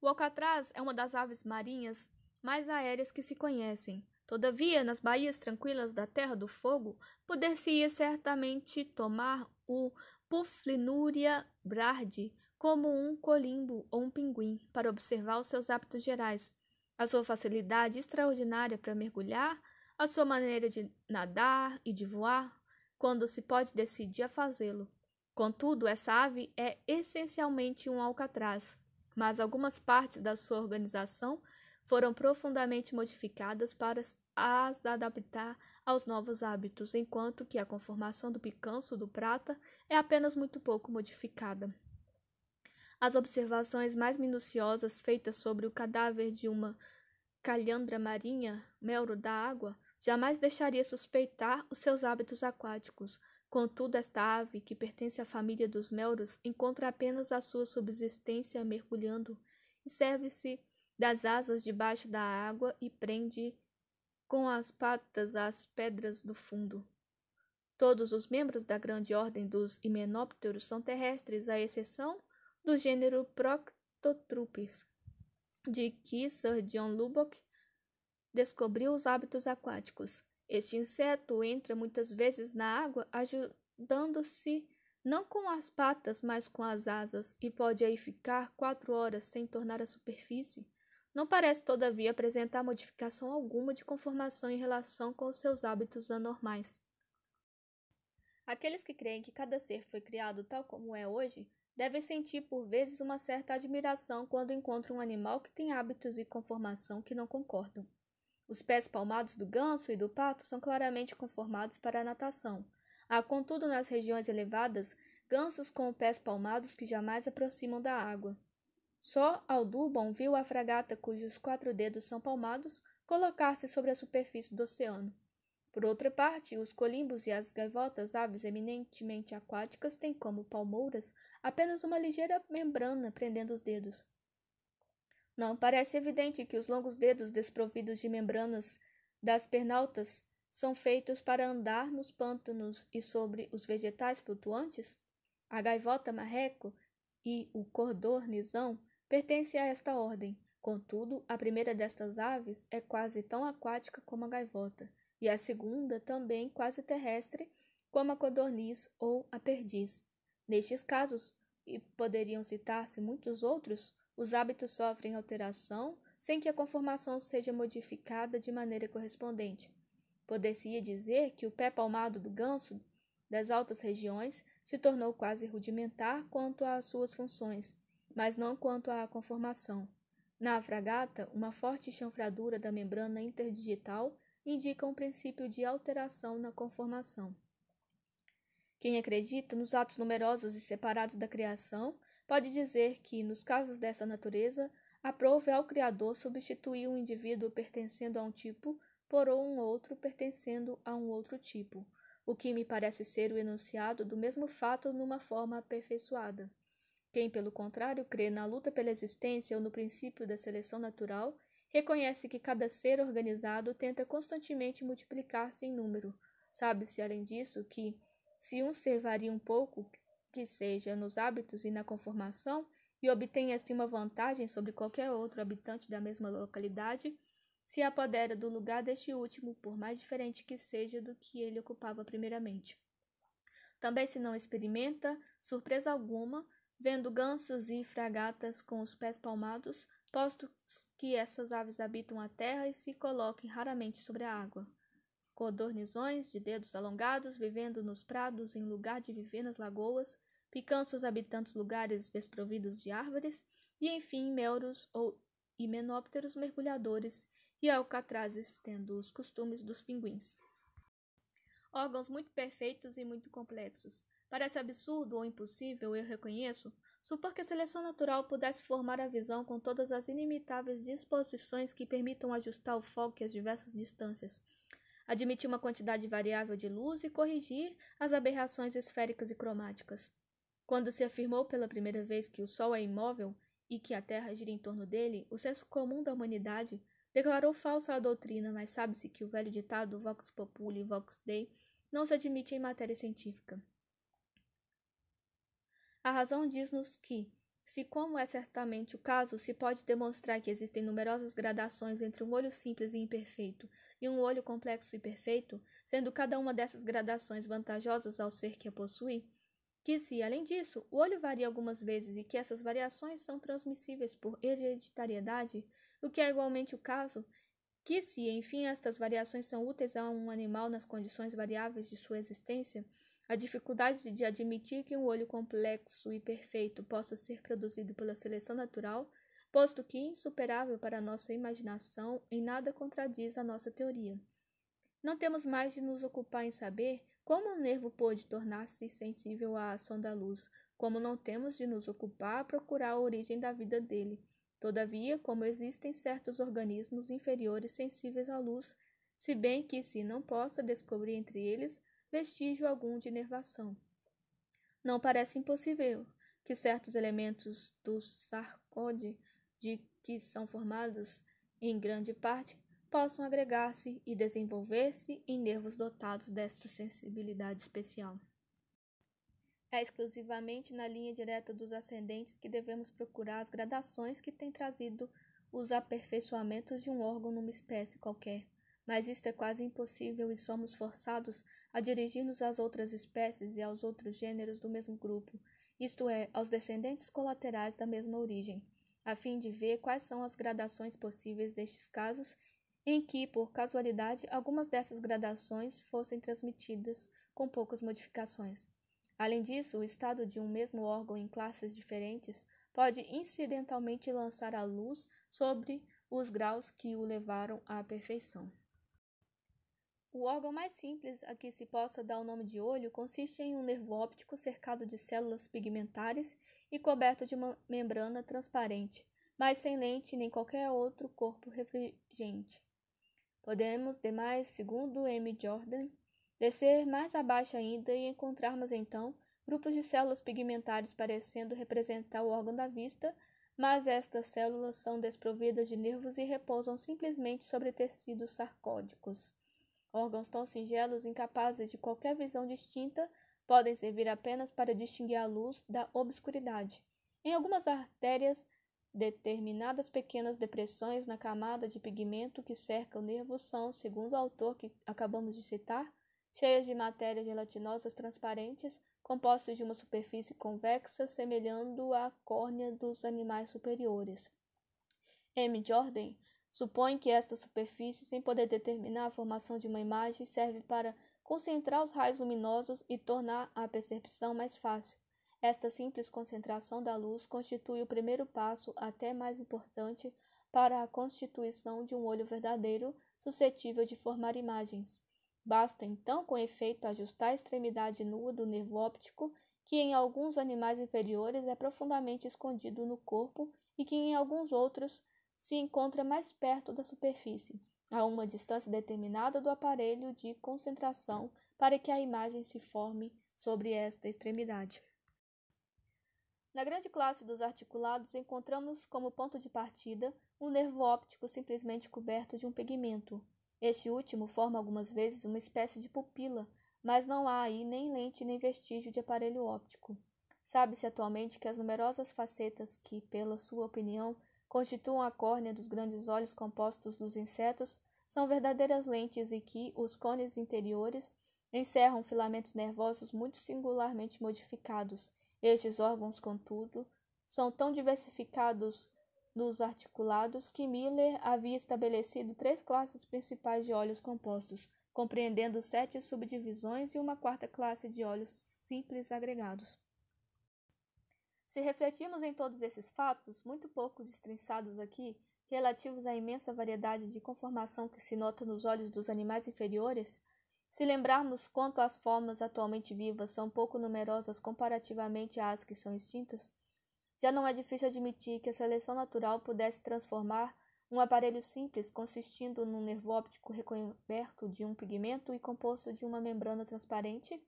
O alcatraz é uma das aves marinhas mais aéreas que se conhecem. Todavia, nas baías tranquilas da Terra do Fogo, poder-se-ia certamente tomar o Puflinuria brardi como um colimbo ou um pinguim para observar os seus hábitos gerais, a sua facilidade extraordinária para mergulhar, a sua maneira de nadar e de voar, quando se pode decidir a fazê-lo. Contudo, essa ave é essencialmente um alcatraz mas algumas partes da sua organização foram profundamente modificadas para as adaptar aos novos hábitos, enquanto que a conformação do picanço do prata é apenas muito pouco modificada. As observações mais minuciosas feitas sobre o cadáver de uma calhandra marinha, melro da água, jamais deixaria suspeitar os seus hábitos aquáticos, Contudo, esta ave, que pertence à família dos melros, encontra apenas a sua subsistência mergulhando e serve-se das asas debaixo da água e prende com as patas as pedras do fundo. Todos os membros da grande ordem dos himenópteros são terrestres, à exceção do gênero Proctotrupes, de que Sir John Lubbock descobriu os hábitos aquáticos. Este inseto entra muitas vezes na água ajudando-se não com as patas, mas com as asas, e pode aí ficar quatro horas sem tornar a superfície. Não parece, todavia, apresentar modificação alguma de conformação em relação com os seus hábitos anormais. Aqueles que creem que cada ser foi criado tal como é hoje devem sentir por vezes uma certa admiração quando encontram um animal que tem hábitos e conformação que não concordam. Os pés palmados do ganso e do pato são claramente conformados para a natação. Há, contudo, nas regiões elevadas, gansos com pés palmados que jamais aproximam da água. Só Audubon viu a fragata cujos quatro dedos são palmados colocar-se sobre a superfície do oceano. Por outra parte, os colimbos e as gaivotas, aves eminentemente aquáticas, têm como palmouras apenas uma ligeira membrana prendendo os dedos. Não parece evidente que os longos dedos desprovidos de membranas das pernaltas são feitos para andar nos pântanos e sobre os vegetais flutuantes? A gaivota marreco e o cordornizão pertencem a esta ordem. Contudo, a primeira destas aves é quase tão aquática como a gaivota, e a segunda também quase terrestre como a codorniz ou a perdiz. Nestes casos, e poderiam citar-se muitos outros, os hábitos sofrem alteração sem que a conformação seja modificada de maneira correspondente. Poder-se-ia dizer que o pé palmado do ganso das altas regiões se tornou quase rudimentar quanto às suas funções, mas não quanto à conformação. Na fragata, uma forte chanfradura da membrana interdigital indica um princípio de alteração na conformação. Quem acredita nos atos numerosos e separados da criação Pode dizer que, nos casos dessa natureza, aprove é ao Criador substituir um indivíduo pertencendo a um tipo por um outro pertencendo a um outro tipo, o que me parece ser o enunciado do mesmo fato numa forma aperfeiçoada. Quem, pelo contrário, crê na luta pela existência ou no princípio da seleção natural, reconhece que cada ser organizado tenta constantemente multiplicar-se em número. Sabe-se, além disso, que, se um ser varia um pouco, que seja nos hábitos e na conformação e obtém assim uma vantagem sobre qualquer outro habitante da mesma localidade, se apodera do lugar deste último, por mais diferente que seja do que ele ocupava primeiramente. Também se não experimenta surpresa alguma, vendo gansos e fragatas com os pés palmados, posto que essas aves habitam a terra e se coloquem raramente sobre a água codornizões de dedos alongados vivendo nos prados em lugar de viver nas lagoas, picanços habitantes lugares desprovidos de árvores, e enfim melros ou himenópteros mergulhadores e alcatrazes tendo os costumes dos pinguins. Órgãos muito perfeitos e muito complexos. Parece absurdo ou impossível, eu reconheço, supor que a seleção natural pudesse formar a visão com todas as inimitáveis disposições que permitam ajustar o foco às diversas distâncias admitir uma quantidade variável de luz e corrigir as aberrações esféricas e cromáticas. Quando se afirmou pela primeira vez que o Sol é imóvel e que a Terra gira em torno dele, o senso comum da humanidade declarou falsa a doutrina, mas sabe-se que o velho ditado Vox Populi Vox Dei não se admite em matéria científica. A razão diz-nos que, se, como é certamente o caso, se pode demonstrar que existem numerosas gradações entre um olho simples e imperfeito e um olho complexo e perfeito, sendo cada uma dessas gradações vantajosas ao ser que a possui, que se, além disso, o olho varia algumas vezes e que essas variações são transmissíveis por hereditariedade, o que é igualmente o caso, que se, enfim, estas variações são úteis a um animal nas condições variáveis de sua existência, a dificuldade de admitir que um olho complexo e perfeito possa ser produzido pela seleção natural, posto que insuperável para a nossa imaginação, em nada contradiz a nossa teoria. Não temos mais de nos ocupar em saber como o nervo pôde tornar-se sensível à ação da luz, como não temos de nos ocupar a procurar a origem da vida dele. Todavia, como existem certos organismos inferiores sensíveis à luz, se bem que se não possa descobrir entre eles vestígio algum de inervação. Não parece impossível que certos elementos do sarcode de que são formados, em grande parte, possam agregar-se e desenvolver-se em nervos dotados desta sensibilidade especial. É exclusivamente na linha direta dos ascendentes que devemos procurar as gradações que têm trazido os aperfeiçoamentos de um órgão numa espécie qualquer mas isto é quase impossível e somos forçados a dirigir-nos às outras espécies e aos outros gêneros do mesmo grupo, isto é, aos descendentes colaterais da mesma origem, a fim de ver quais são as gradações possíveis destes casos em que, por casualidade, algumas dessas gradações fossem transmitidas com poucas modificações. Além disso, o estado de um mesmo órgão em classes diferentes pode incidentalmente lançar a luz sobre os graus que o levaram à perfeição. O órgão mais simples a que se possa dar o nome de olho consiste em um nervo óptico cercado de células pigmentares e coberto de uma membrana transparente, mas sem lente nem qualquer outro corpo refrigente. Podemos, demais, segundo M. Jordan, descer mais abaixo ainda e encontrarmos então grupos de células pigmentares parecendo representar o órgão da vista, mas estas células são desprovidas de nervos e repousam simplesmente sobre tecidos sarcódicos. Órgãos tão singelos, incapazes de qualquer visão distinta, podem servir apenas para distinguir a luz da obscuridade. Em algumas artérias, determinadas pequenas depressões na camada de pigmento que cerca o nervo são, segundo o autor que acabamos de citar, cheias de matérias gelatinosas transparentes, compostas de uma superfície convexa semelhando à córnea dos animais superiores. M. Jordan Supõe que esta superfície, sem poder determinar a formação de uma imagem, serve para concentrar os raios luminosos e tornar a percepção mais fácil. Esta simples concentração da luz constitui o primeiro passo, até mais importante, para a constituição de um olho verdadeiro suscetível de formar imagens. Basta então, com efeito, ajustar a extremidade nua do nervo óptico, que em alguns animais inferiores é profundamente escondido no corpo e que em alguns outros se encontra mais perto da superfície, a uma distância determinada do aparelho de concentração para que a imagem se forme sobre esta extremidade. Na grande classe dos articulados, encontramos como ponto de partida um nervo óptico simplesmente coberto de um pigmento. Este último forma algumas vezes uma espécie de pupila, mas não há aí nem lente nem vestígio de aparelho óptico. Sabe-se atualmente que as numerosas facetas que, pela sua opinião, constituam a córnea dos grandes olhos compostos dos insetos, são verdadeiras lentes e que os cones interiores encerram filamentos nervosos muito singularmente modificados. Estes órgãos, contudo, são tão diversificados nos articulados que Miller havia estabelecido três classes principais de olhos compostos, compreendendo sete subdivisões e uma quarta classe de olhos simples agregados. Se refletirmos em todos esses fatos, muito pouco destrinçados aqui, relativos à imensa variedade de conformação que se nota nos olhos dos animais inferiores, se lembrarmos quanto as formas atualmente vivas são pouco numerosas comparativamente às que são extintas, já não é difícil admitir que a seleção natural pudesse transformar um aparelho simples consistindo num nervo óptico recoberto de um pigmento e composto de uma membrana transparente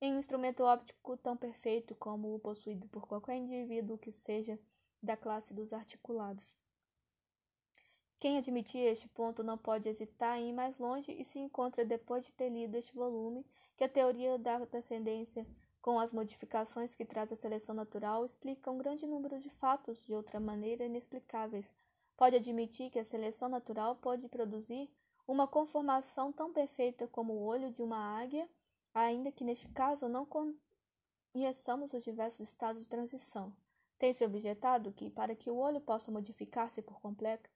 em um instrumento óptico tão perfeito como o possuído por qualquer indivíduo que seja da classe dos articulados. Quem admitir este ponto não pode hesitar em ir mais longe e se encontra depois de ter lido este volume que a teoria da descendência, com as modificações que traz a seleção natural, explica um grande número de fatos de outra maneira inexplicáveis. Pode admitir que a seleção natural pode produzir uma conformação tão perfeita como o olho de uma águia ainda que neste caso não conheçamos os diversos estados de transição. Tem-se objetado que, para que o olho possa modificar-se por completo,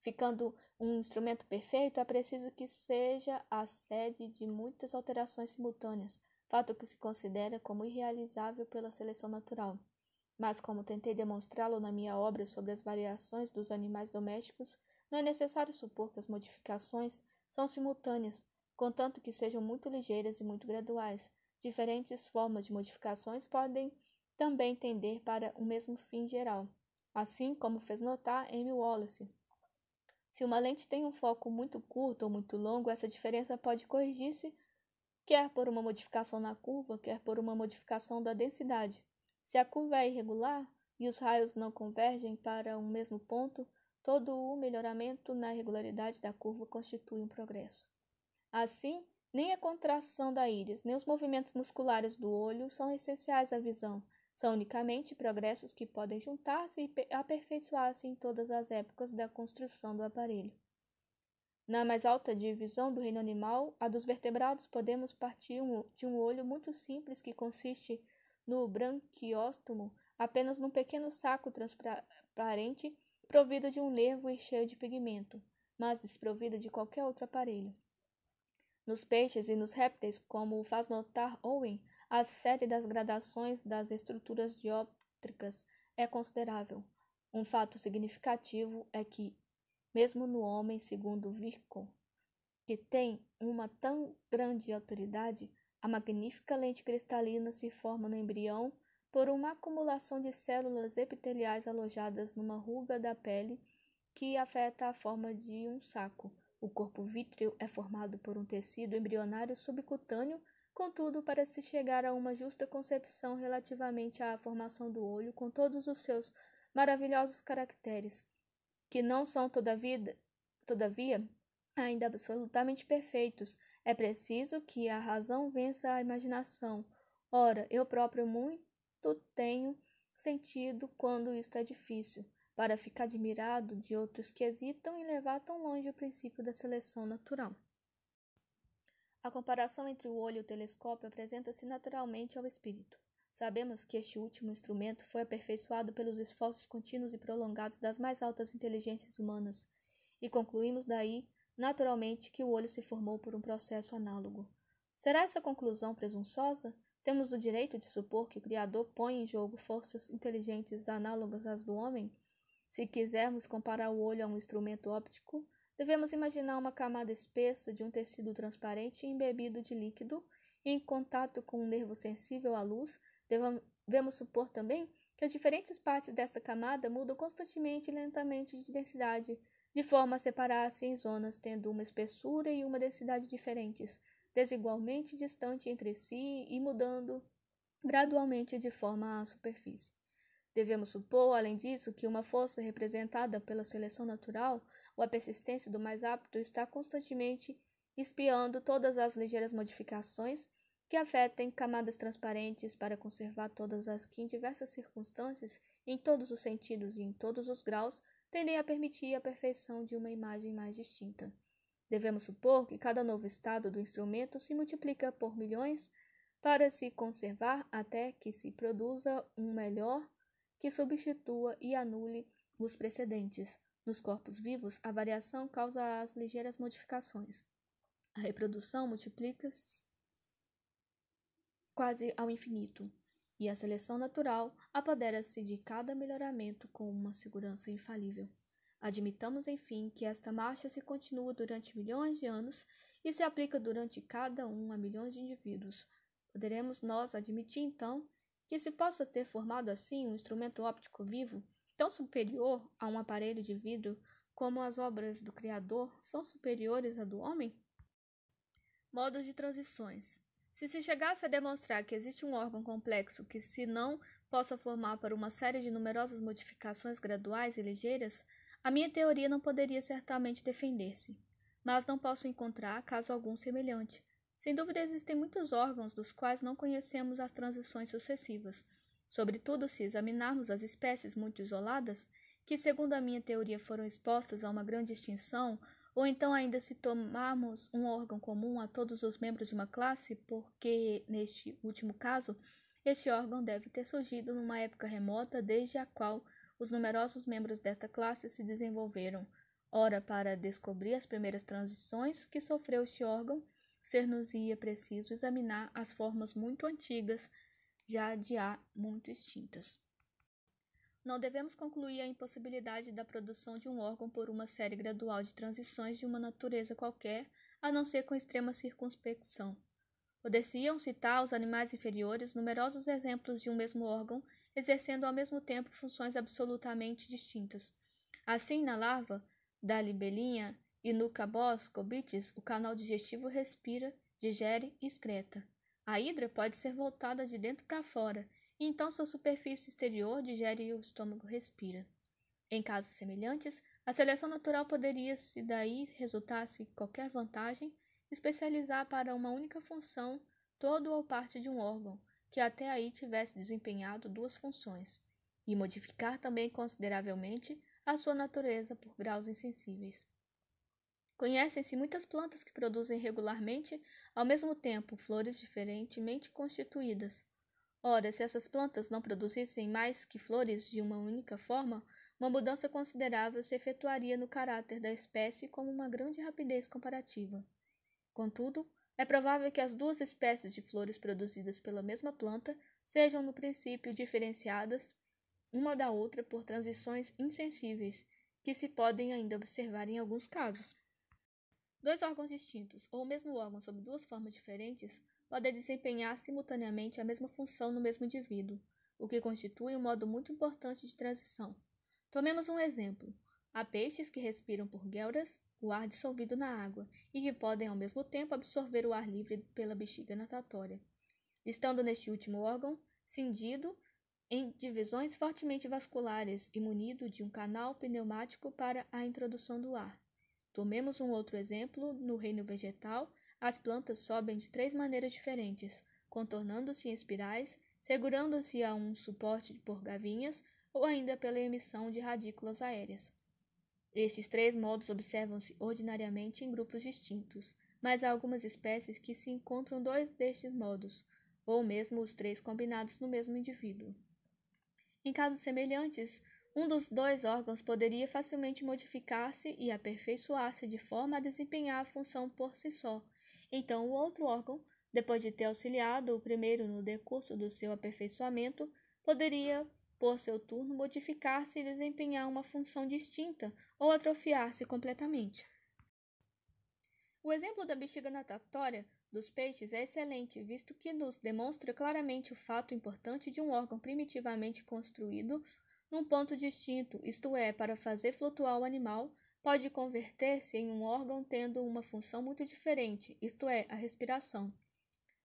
ficando um instrumento perfeito, é preciso que seja a sede de muitas alterações simultâneas, fato que se considera como irrealizável pela seleção natural. Mas, como tentei demonstrá-lo na minha obra sobre as variações dos animais domésticos, não é necessário supor que as modificações são simultâneas, contanto que sejam muito ligeiras e muito graduais. Diferentes formas de modificações podem também tender para o mesmo fim geral, assim como fez notar Amy Wallace. Se uma lente tem um foco muito curto ou muito longo, essa diferença pode corrigir-se quer por uma modificação na curva, quer por uma modificação da densidade. Se a curva é irregular e os raios não convergem para um mesmo ponto, todo o melhoramento na regularidade da curva constitui um progresso. Assim, nem a contração da íris, nem os movimentos musculares do olho são essenciais à visão. São unicamente progressos que podem juntar-se e aperfeiçoar-se em todas as épocas da construção do aparelho. Na mais alta divisão do reino animal, a dos vertebrados, podemos partir de um olho muito simples que consiste no branquióstomo, apenas num pequeno saco transparente provido de um nervo e cheio de pigmento, mas desprovido de qualquer outro aparelho. Nos peixes e nos répteis, como faz notar Owen, a série das gradações das estruturas dióptricas é considerável. Um fato significativo é que, mesmo no homem, segundo Virchow, que tem uma tão grande autoridade, a magnífica lente cristalina se forma no embrião por uma acumulação de células epiteliais alojadas numa ruga da pele que afeta a forma de um saco. O corpo vítreo é formado por um tecido embrionário subcutâneo, contudo, para se chegar a uma justa concepção relativamente à formação do olho com todos os seus maravilhosos caracteres, que não são todavia, todavia ainda absolutamente perfeitos, é preciso que a razão vença a imaginação. Ora, eu próprio muito tenho sentido quando isto é difícil para ficar admirado de outros que hesitam em levar tão longe o princípio da seleção natural. A comparação entre o olho e o telescópio apresenta-se naturalmente ao espírito. Sabemos que este último instrumento foi aperfeiçoado pelos esforços contínuos e prolongados das mais altas inteligências humanas, e concluímos daí, naturalmente, que o olho se formou por um processo análogo. Será essa conclusão presunçosa? Temos o direito de supor que o Criador põe em jogo forças inteligentes análogas às do homem? Se quisermos comparar o olho a um instrumento óptico, devemos imaginar uma camada espessa de um tecido transparente embebido de líquido em contato com um nervo sensível à luz. Devemos supor também que as diferentes partes dessa camada mudam constantemente e lentamente de densidade, de forma a separar-se em zonas tendo uma espessura e uma densidade diferentes, desigualmente distante entre si e mudando gradualmente de forma à superfície. Devemos supor, além disso, que uma força representada pela seleção natural, ou a persistência do mais apto, está constantemente espiando todas as ligeiras modificações que afetem camadas transparentes para conservar todas as que, em diversas circunstâncias, em todos os sentidos e em todos os graus, tendem a permitir a perfeição de uma imagem mais distinta. Devemos supor que cada novo estado do instrumento se multiplica por milhões para se conservar até que se produza um melhor que substitua e anule os precedentes. Nos corpos vivos, a variação causa as ligeiras modificações. A reprodução multiplica-se quase ao infinito, e a seleção natural apodera-se de cada melhoramento com uma segurança infalível. Admitamos, enfim, que esta marcha se continua durante milhões de anos e se aplica durante cada um a milhões de indivíduos. Poderemos nós admitir, então, que se possa ter formado assim um instrumento óptico vivo, tão superior a um aparelho de vidro como as obras do Criador são superiores à do homem? Modos de transições. Se se chegasse a demonstrar que existe um órgão complexo que se não possa formar para uma série de numerosas modificações graduais e ligeiras, a minha teoria não poderia certamente defender-se, mas não posso encontrar caso algum semelhante, sem dúvida, existem muitos órgãos dos quais não conhecemos as transições sucessivas, sobretudo se examinarmos as espécies muito isoladas, que, segundo a minha teoria, foram expostas a uma grande extinção, ou então ainda se tomarmos um órgão comum a todos os membros de uma classe, porque, neste último caso, este órgão deve ter surgido numa época remota desde a qual os numerosos membros desta classe se desenvolveram, ora para descobrir as primeiras transições que sofreu este órgão, ser-nos-ia preciso examinar as formas muito antigas, já de há muito extintas. Não devemos concluir a impossibilidade da produção de um órgão por uma série gradual de transições de uma natureza qualquer, a não ser com extrema circunspecção. Poderiam citar os animais inferiores numerosos exemplos de um mesmo órgão exercendo ao mesmo tempo funções absolutamente distintas. Assim, na larva da libelinha, e no Cabos cobites o canal digestivo respira, digere e excreta. A hidra pode ser voltada de dentro para fora, e então sua superfície exterior digere e o estômago respira. Em casos semelhantes, a seleção natural poderia, se daí resultasse qualquer vantagem, especializar para uma única função todo ou parte de um órgão que até aí tivesse desempenhado duas funções, e modificar também consideravelmente a sua natureza por graus insensíveis. Conhecem-se muitas plantas que produzem regularmente, ao mesmo tempo, flores diferentemente constituídas. Ora, se essas plantas não produzissem mais que flores de uma única forma, uma mudança considerável se efetuaria no caráter da espécie com uma grande rapidez comparativa. Contudo, é provável que as duas espécies de flores produzidas pela mesma planta sejam, no princípio, diferenciadas uma da outra por transições insensíveis, que se podem ainda observar em alguns casos. Dois órgãos distintos, ou o mesmo órgão sob duas formas diferentes, podem desempenhar simultaneamente a mesma função no mesmo indivíduo, o que constitui um modo muito importante de transição. Tomemos um exemplo. Há peixes que respiram por guelras o ar dissolvido na água e que podem ao mesmo tempo absorver o ar livre pela bexiga natatória, estando neste último órgão cindido em divisões fortemente vasculares e munido de um canal pneumático para a introdução do ar. Tomemos um outro exemplo no reino vegetal, as plantas sobem de três maneiras diferentes, contornando-se em espirais, segurando-se a um suporte por gavinhas ou ainda pela emissão de radículas aéreas. Estes três modos observam-se ordinariamente em grupos distintos, mas há algumas espécies que se encontram dois destes modos, ou mesmo os três combinados no mesmo indivíduo. Em casos semelhantes, um dos dois órgãos poderia facilmente modificar-se e aperfeiçoar-se de forma a desempenhar a função por si só. Então, o outro órgão, depois de ter auxiliado o primeiro no decurso do seu aperfeiçoamento, poderia, por seu turno, modificar-se e desempenhar uma função distinta ou atrofiar-se completamente. O exemplo da bexiga natatória dos peixes é excelente, visto que nos demonstra claramente o fato importante de um órgão primitivamente construído num ponto distinto, isto é, para fazer flutuar o animal, pode converter-se em um órgão tendo uma função muito diferente, isto é, a respiração.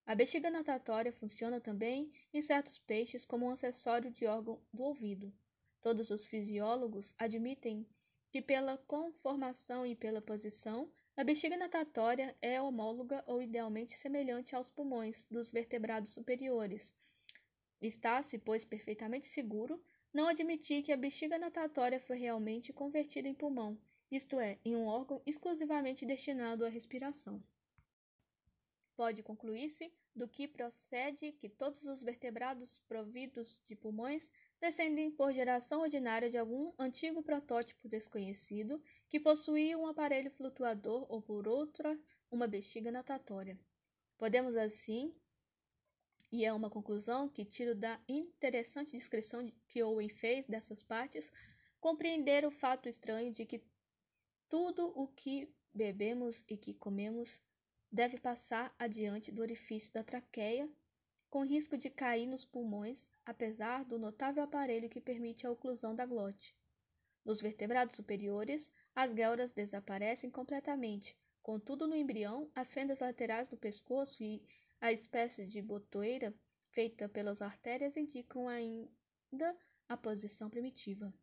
A bexiga natatória funciona também em certos peixes como um acessório de órgão do ouvido. Todos os fisiólogos admitem que, pela conformação e pela posição, a bexiga natatória é homóloga ou idealmente semelhante aos pulmões dos vertebrados superiores. Está-se, pois, perfeitamente seguro não admitir que a bexiga natatória foi realmente convertida em pulmão, isto é, em um órgão exclusivamente destinado à respiração. Pode concluir-se do que procede que todos os vertebrados providos de pulmões descendem por geração ordinária de algum antigo protótipo desconhecido que possuía um aparelho flutuador ou por outra uma bexiga natatória. Podemos assim e é uma conclusão que tiro da interessante descrição que Owen fez dessas partes, compreender o fato estranho de que tudo o que bebemos e que comemos deve passar adiante do orifício da traqueia, com risco de cair nos pulmões, apesar do notável aparelho que permite a oclusão da glote. Nos vertebrados superiores, as guelras desaparecem completamente, contudo, no embrião, as fendas laterais do pescoço e a espécie de botoeira feita pelas artérias indicam ainda a posição primitiva.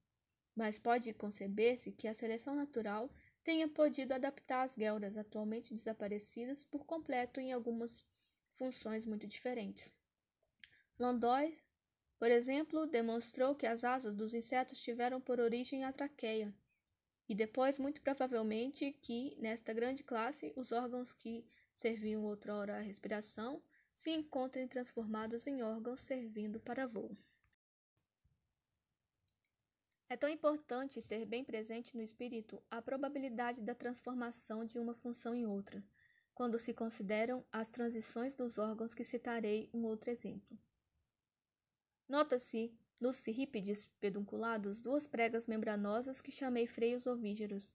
Mas pode conceber-se que a seleção natural tenha podido adaptar as guelras atualmente desaparecidas por completo em algumas funções muito diferentes. Landoy, por exemplo, demonstrou que as asas dos insetos tiveram por origem a traqueia, e depois, muito provavelmente, que, nesta grande classe, os órgãos que serviam outrora à respiração, se encontrem transformados em órgãos servindo para voo. É tão importante ter bem presente no espírito a probabilidade da transformação de uma função em outra, quando se consideram as transições dos órgãos que citarei um outro exemplo. Nota-se nos cirrípedes pedunculados duas pregas membranosas que chamei freios ovígeros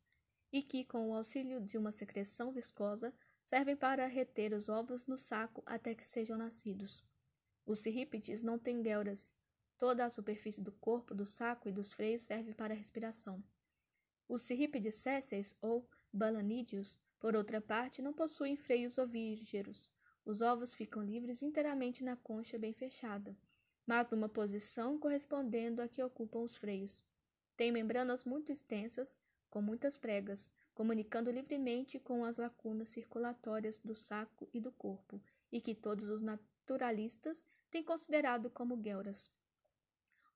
e que, com o auxílio de uma secreção viscosa, servem para reter os ovos no saco até que sejam nascidos. Os cirrípedes não têm guelras. Toda a superfície do corpo, do saco e dos freios serve para a respiração. Os cirrípedes césseis ou balanídeos, por outra parte, não possuem freios ovígeros. Os ovos ficam livres inteiramente na concha bem fechada, mas numa posição correspondendo à que ocupam os freios. Tem membranas muito extensas, com muitas pregas, comunicando livremente com as lacunas circulatórias do saco e do corpo, e que todos os naturalistas têm considerado como guelras.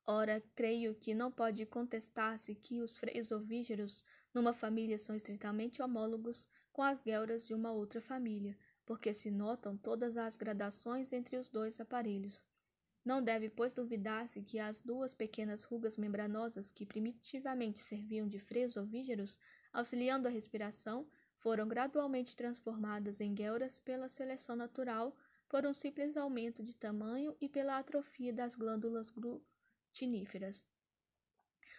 Ora, creio que não pode contestar-se que os freios ovígeros numa família são estritamente homólogos com as guelras de uma outra família, porque se notam todas as gradações entre os dois aparelhos. Não deve, pois, duvidar-se que as duas pequenas rugas membranosas que primitivamente serviam de freios ovígeros auxiliando a respiração, foram gradualmente transformadas em guelras pela seleção natural por um simples aumento de tamanho e pela atrofia das glândulas glutiníferas.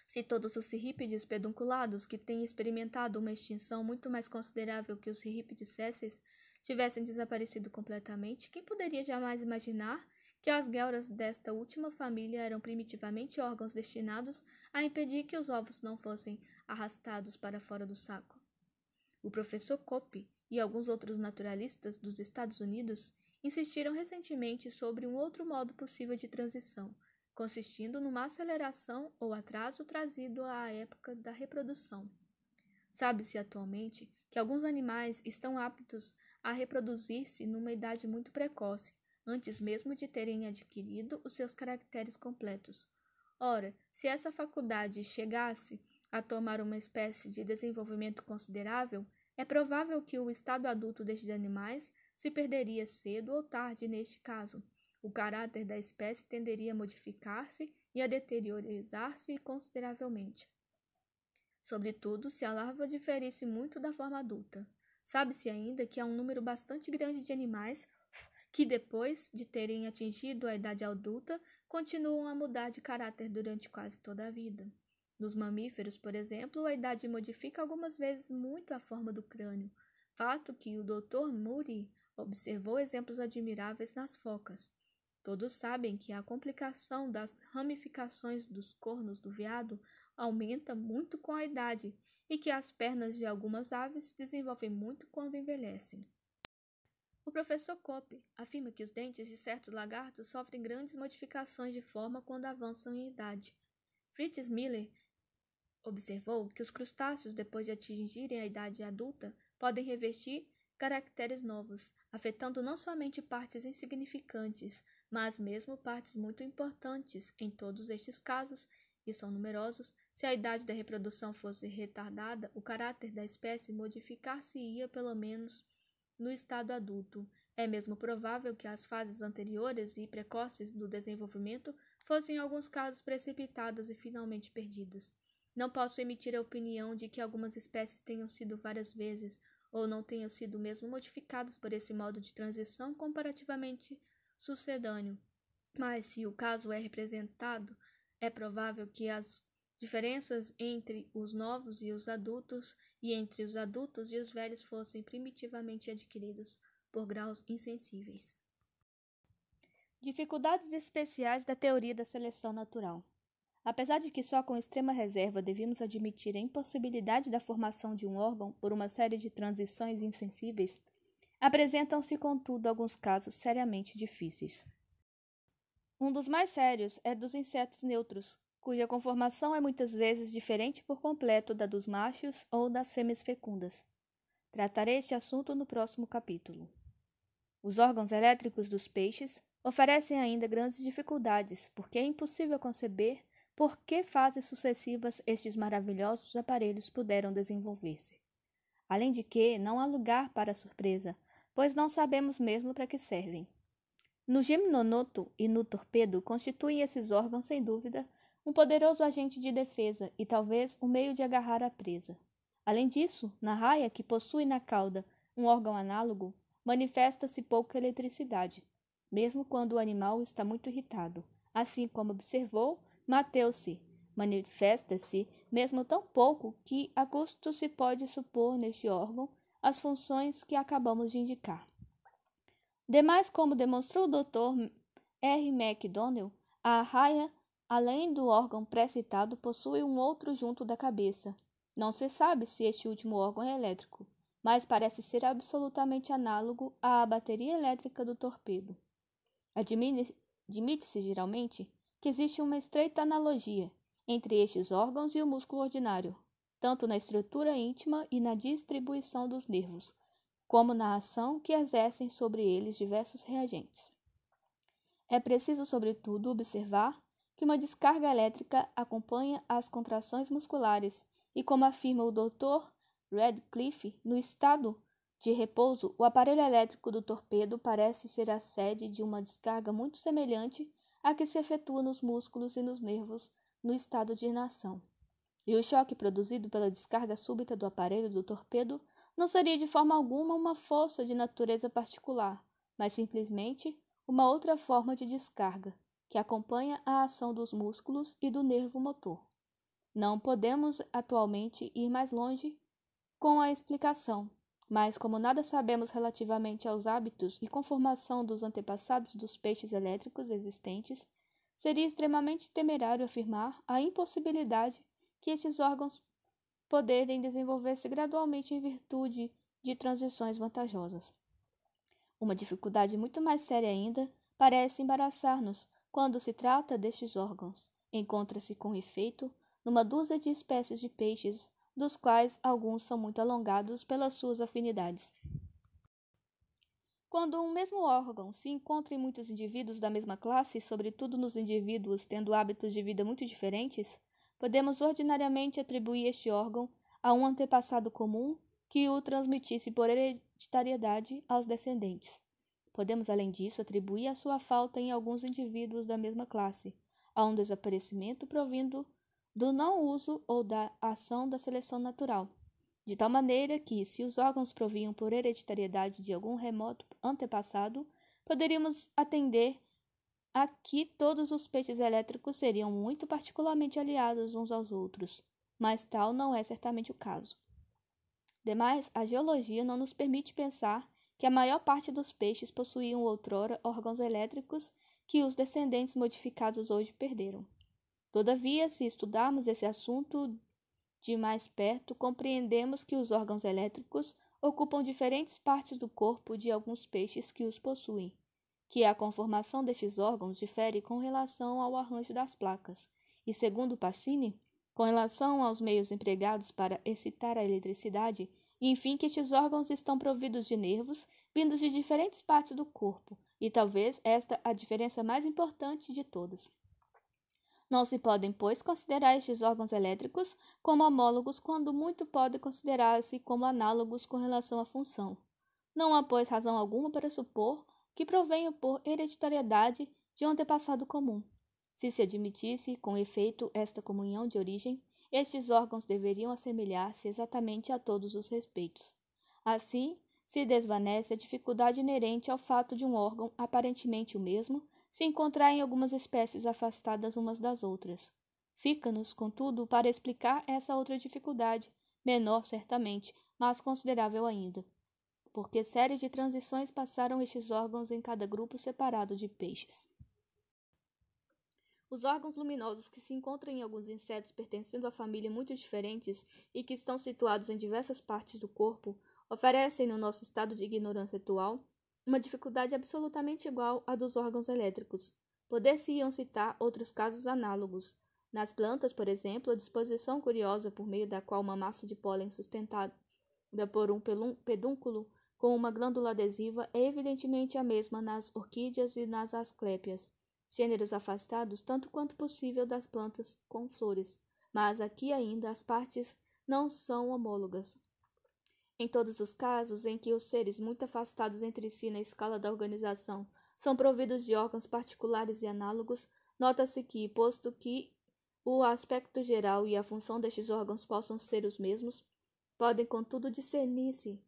Se todos os cirrípedes pedunculados que têm experimentado uma extinção muito mais considerável que os cirrípedes césseis tivessem desaparecido completamente, quem poderia jamais imaginar que as guelras desta última família eram primitivamente órgãos destinados a impedir que os ovos não fossem arrastados para fora do saco. O professor Cope e alguns outros naturalistas dos Estados Unidos insistiram recentemente sobre um outro modo possível de transição, consistindo numa aceleração ou atraso trazido à época da reprodução. Sabe-se atualmente que alguns animais estão aptos a reproduzir-se numa idade muito precoce, antes mesmo de terem adquirido os seus caracteres completos. Ora, se essa faculdade chegasse a tomar uma espécie de desenvolvimento considerável, é provável que o estado adulto destes animais se perderia cedo ou tarde neste caso. O caráter da espécie tenderia a modificar-se e a deteriorizar-se consideravelmente. Sobretudo se a larva diferisse muito da forma adulta. Sabe-se ainda que há um número bastante grande de animais que, depois de terem atingido a idade adulta, continuam a mudar de caráter durante quase toda a vida. Nos mamíferos, por exemplo, a idade modifica algumas vezes muito a forma do crânio, fato que o Dr. Muri observou exemplos admiráveis nas focas. Todos sabem que a complicação das ramificações dos cornos do veado aumenta muito com a idade e que as pernas de algumas aves desenvolvem muito quando envelhecem. O professor Cope afirma que os dentes de certos lagartos sofrem grandes modificações de forma quando avançam em idade. Fritz Miller Observou que os crustáceos, depois de atingirem a idade adulta, podem revestir caracteres novos, afetando não somente partes insignificantes, mas mesmo partes muito importantes. Em todos estes casos, e são numerosos, se a idade da reprodução fosse retardada, o caráter da espécie modificar-se-ia pelo menos no estado adulto. É mesmo provável que as fases anteriores e precoces do desenvolvimento fossem, em alguns casos, precipitadas e finalmente perdidas. Não posso emitir a opinião de que algumas espécies tenham sido várias vezes ou não tenham sido mesmo modificadas por esse modo de transição comparativamente sucedâneo. Mas se o caso é representado, é provável que as diferenças entre os novos e os adultos e entre os adultos e os velhos fossem primitivamente adquiridas por graus insensíveis. Dificuldades especiais da teoria da seleção natural. Apesar de que só com extrema reserva devemos admitir a impossibilidade da formação de um órgão por uma série de transições insensíveis, apresentam-se, contudo, alguns casos seriamente difíceis. Um dos mais sérios é dos insetos neutros, cuja conformação é muitas vezes diferente por completo da dos machos ou das fêmeas fecundas. Tratarei este assunto no próximo capítulo. Os órgãos elétricos dos peixes oferecem ainda grandes dificuldades, porque é impossível conceber por que fases sucessivas estes maravilhosos aparelhos puderam desenvolver-se. Além de que, não há lugar para surpresa, pois não sabemos mesmo para que servem. No geminonoto e no torpedo constituem esses órgãos, sem dúvida, um poderoso agente de defesa e talvez um meio de agarrar a presa. Além disso, na raia que possui na cauda um órgão análogo, manifesta-se pouca eletricidade, mesmo quando o animal está muito irritado, assim como observou Mateus-se, manifesta-se, mesmo tão pouco que a custo se pode supor neste órgão as funções que acabamos de indicar. Demais, como demonstrou o Dr. R. MacDonnell, a raia, além do órgão pré-citado, possui um outro junto da cabeça. Não se sabe se este último órgão é elétrico, mas parece ser absolutamente análogo à bateria elétrica do torpedo. Admite-se geralmente que existe uma estreita analogia entre estes órgãos e o músculo ordinário, tanto na estrutura íntima e na distribuição dos nervos, como na ação que exercem sobre eles diversos reagentes. É preciso, sobretudo, observar que uma descarga elétrica acompanha as contrações musculares e, como afirma o Dr. Radcliffe, no estado de repouso, o aparelho elétrico do torpedo parece ser a sede de uma descarga muito semelhante a que se efetua nos músculos e nos nervos no estado de inação. E o choque produzido pela descarga súbita do aparelho do torpedo não seria de forma alguma uma força de natureza particular, mas simplesmente uma outra forma de descarga que acompanha a ação dos músculos e do nervo motor. Não podemos atualmente ir mais longe com a explicação, mas, como nada sabemos relativamente aos hábitos e conformação dos antepassados dos peixes elétricos existentes, seria extremamente temerário afirmar a impossibilidade que estes órgãos poderem desenvolver-se gradualmente em virtude de transições vantajosas. Uma dificuldade muito mais séria ainda parece embaraçar-nos quando se trata destes órgãos. Encontra-se com efeito numa dúzia de espécies de peixes dos quais alguns são muito alongados pelas suas afinidades. Quando um mesmo órgão se encontra em muitos indivíduos da mesma classe, sobretudo nos indivíduos tendo hábitos de vida muito diferentes, podemos ordinariamente atribuir este órgão a um antepassado comum que o transmitisse por hereditariedade aos descendentes. Podemos, além disso, atribuir a sua falta em alguns indivíduos da mesma classe a um desaparecimento provindo do não uso ou da ação da seleção natural, de tal maneira que, se os órgãos provinham por hereditariedade de algum remoto antepassado, poderíamos atender a que todos os peixes elétricos seriam muito particularmente aliados uns aos outros, mas tal não é certamente o caso. Demais, a geologia não nos permite pensar que a maior parte dos peixes possuíam outrora órgãos elétricos que os descendentes modificados hoje perderam. Todavia, se estudarmos esse assunto de mais perto, compreendemos que os órgãos elétricos ocupam diferentes partes do corpo de alguns peixes que os possuem, que a conformação destes órgãos difere com relação ao arranjo das placas, e, segundo Pacini, com relação aos meios empregados para excitar a eletricidade, e enfim que estes órgãos estão providos de nervos vindos de diferentes partes do corpo, e talvez esta a diferença mais importante de todas. Não se podem, pois, considerar estes órgãos elétricos como homólogos quando muito podem considerar-se como análogos com relação à função. Não há, pois, razão alguma para supor que provenham por hereditariedade de um antepassado comum. Se se admitisse, com efeito, esta comunhão de origem, estes órgãos deveriam assemelhar-se exatamente a todos os respeitos. Assim, se desvanece a dificuldade inerente ao fato de um órgão aparentemente o mesmo se encontrar em algumas espécies afastadas umas das outras. Fica-nos, contudo, para explicar essa outra dificuldade, menor certamente, mas considerável ainda, porque séries de transições passaram estes órgãos em cada grupo separado de peixes. Os órgãos luminosos que se encontram em alguns insetos pertencendo a famílias muito diferentes e que estão situados em diversas partes do corpo oferecem, no nosso estado de ignorância atual, uma dificuldade absolutamente igual à dos órgãos elétricos. Poder-se-iam citar outros casos análogos. Nas plantas, por exemplo, a disposição curiosa por meio da qual uma massa de pólen sustentada por um pedúnculo com uma glândula adesiva é evidentemente a mesma nas orquídeas e nas asclépias, gêneros afastados tanto quanto possível das plantas com flores, mas aqui ainda as partes não são homólogas. Em todos os casos em que os seres muito afastados entre si na escala da organização são providos de órgãos particulares e análogos, nota-se que, posto que o aspecto geral e a função destes órgãos possam ser os mesmos, podem, contudo, discernir-se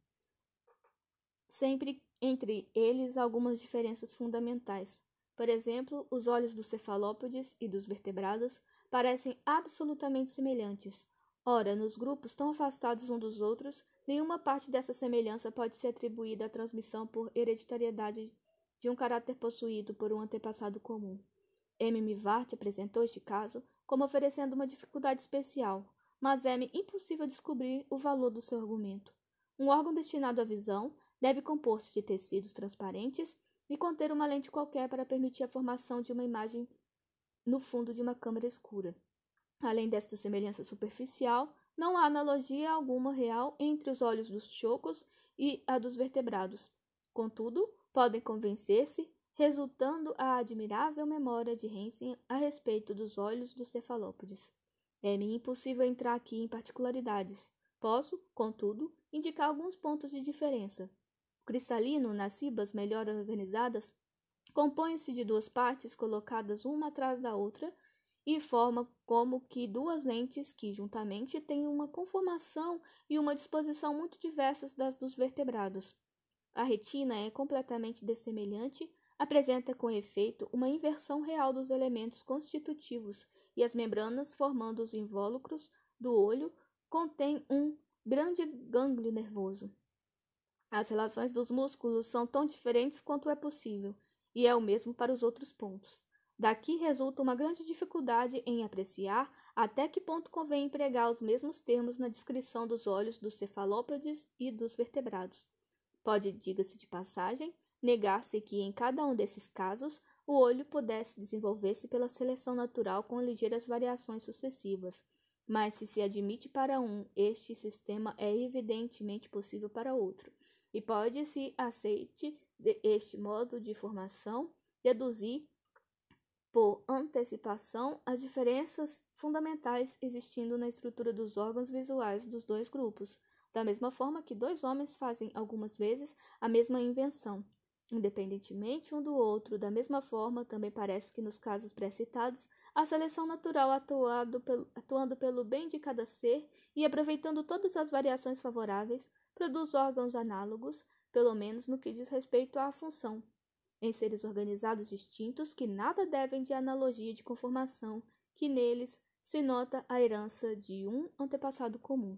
sempre entre eles algumas diferenças fundamentais. Por exemplo, os olhos dos cefalópodes e dos vertebrados parecem absolutamente semelhantes, Ora, nos grupos tão afastados uns dos outros, nenhuma parte dessa semelhança pode ser atribuída à transmissão por hereditariedade de um caráter possuído por um antepassado comum. M. Mivart apresentou este caso como oferecendo uma dificuldade especial, mas é impossível descobrir o valor do seu argumento. Um órgão destinado à visão deve compor-se de tecidos transparentes e conter uma lente qualquer para permitir a formação de uma imagem no fundo de uma câmara escura. Além desta semelhança superficial, não há analogia alguma real entre os olhos dos chocos e a dos vertebrados. Contudo, podem convencer-se, resultando a admirável memória de Hansen a respeito dos olhos dos cefalópodes. É-me impossível entrar aqui em particularidades. Posso, contudo, indicar alguns pontos de diferença. O cristalino, nas cibas melhor organizadas, compõe-se de duas partes colocadas uma atrás da outra e forma como que duas lentes que juntamente têm uma conformação e uma disposição muito diversas das dos vertebrados. A retina é completamente dessemelhante, apresenta com efeito uma inversão real dos elementos constitutivos e as membranas formando os invólucros do olho contém um grande gânglio nervoso. As relações dos músculos são tão diferentes quanto é possível, e é o mesmo para os outros pontos. Daqui resulta uma grande dificuldade em apreciar até que ponto convém empregar os mesmos termos na descrição dos olhos dos cefalópodes e dos vertebrados. Pode, diga-se de passagem, negar-se que em cada um desses casos o olho pudesse desenvolver-se pela seleção natural com ligeiras variações sucessivas. Mas se se admite para um, este sistema é evidentemente possível para outro, e pode-se aceite este modo de formação deduzir por antecipação as diferenças fundamentais existindo na estrutura dos órgãos visuais dos dois grupos, da mesma forma que dois homens fazem algumas vezes a mesma invenção. Independentemente um do outro, da mesma forma, também parece que nos casos pré-citados, a seleção natural pelo, atuando pelo bem de cada ser e aproveitando todas as variações favoráveis, produz órgãos análogos, pelo menos no que diz respeito à função em seres organizados distintos que nada devem de analogia de conformação, que neles se nota a herança de um antepassado comum.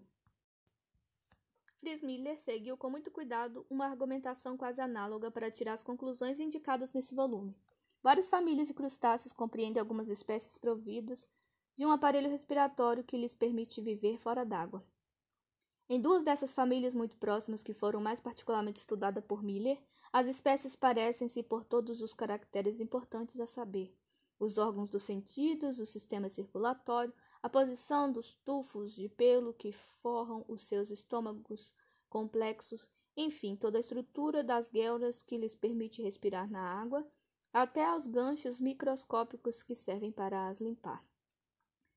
Fritz Miller seguiu com muito cuidado uma argumentação quase análoga para tirar as conclusões indicadas nesse volume. Várias famílias de crustáceos compreendem algumas espécies providas de um aparelho respiratório que lhes permite viver fora d'água. Em duas dessas famílias muito próximas que foram mais particularmente estudadas por Miller, as espécies parecem-se por todos os caracteres importantes a saber: os órgãos dos sentidos, o sistema circulatório, a posição dos tufos de pelo que forram os seus estômagos complexos, enfim, toda a estrutura das guelras que lhes permite respirar na água, até aos ganchos microscópicos que servem para as limpar.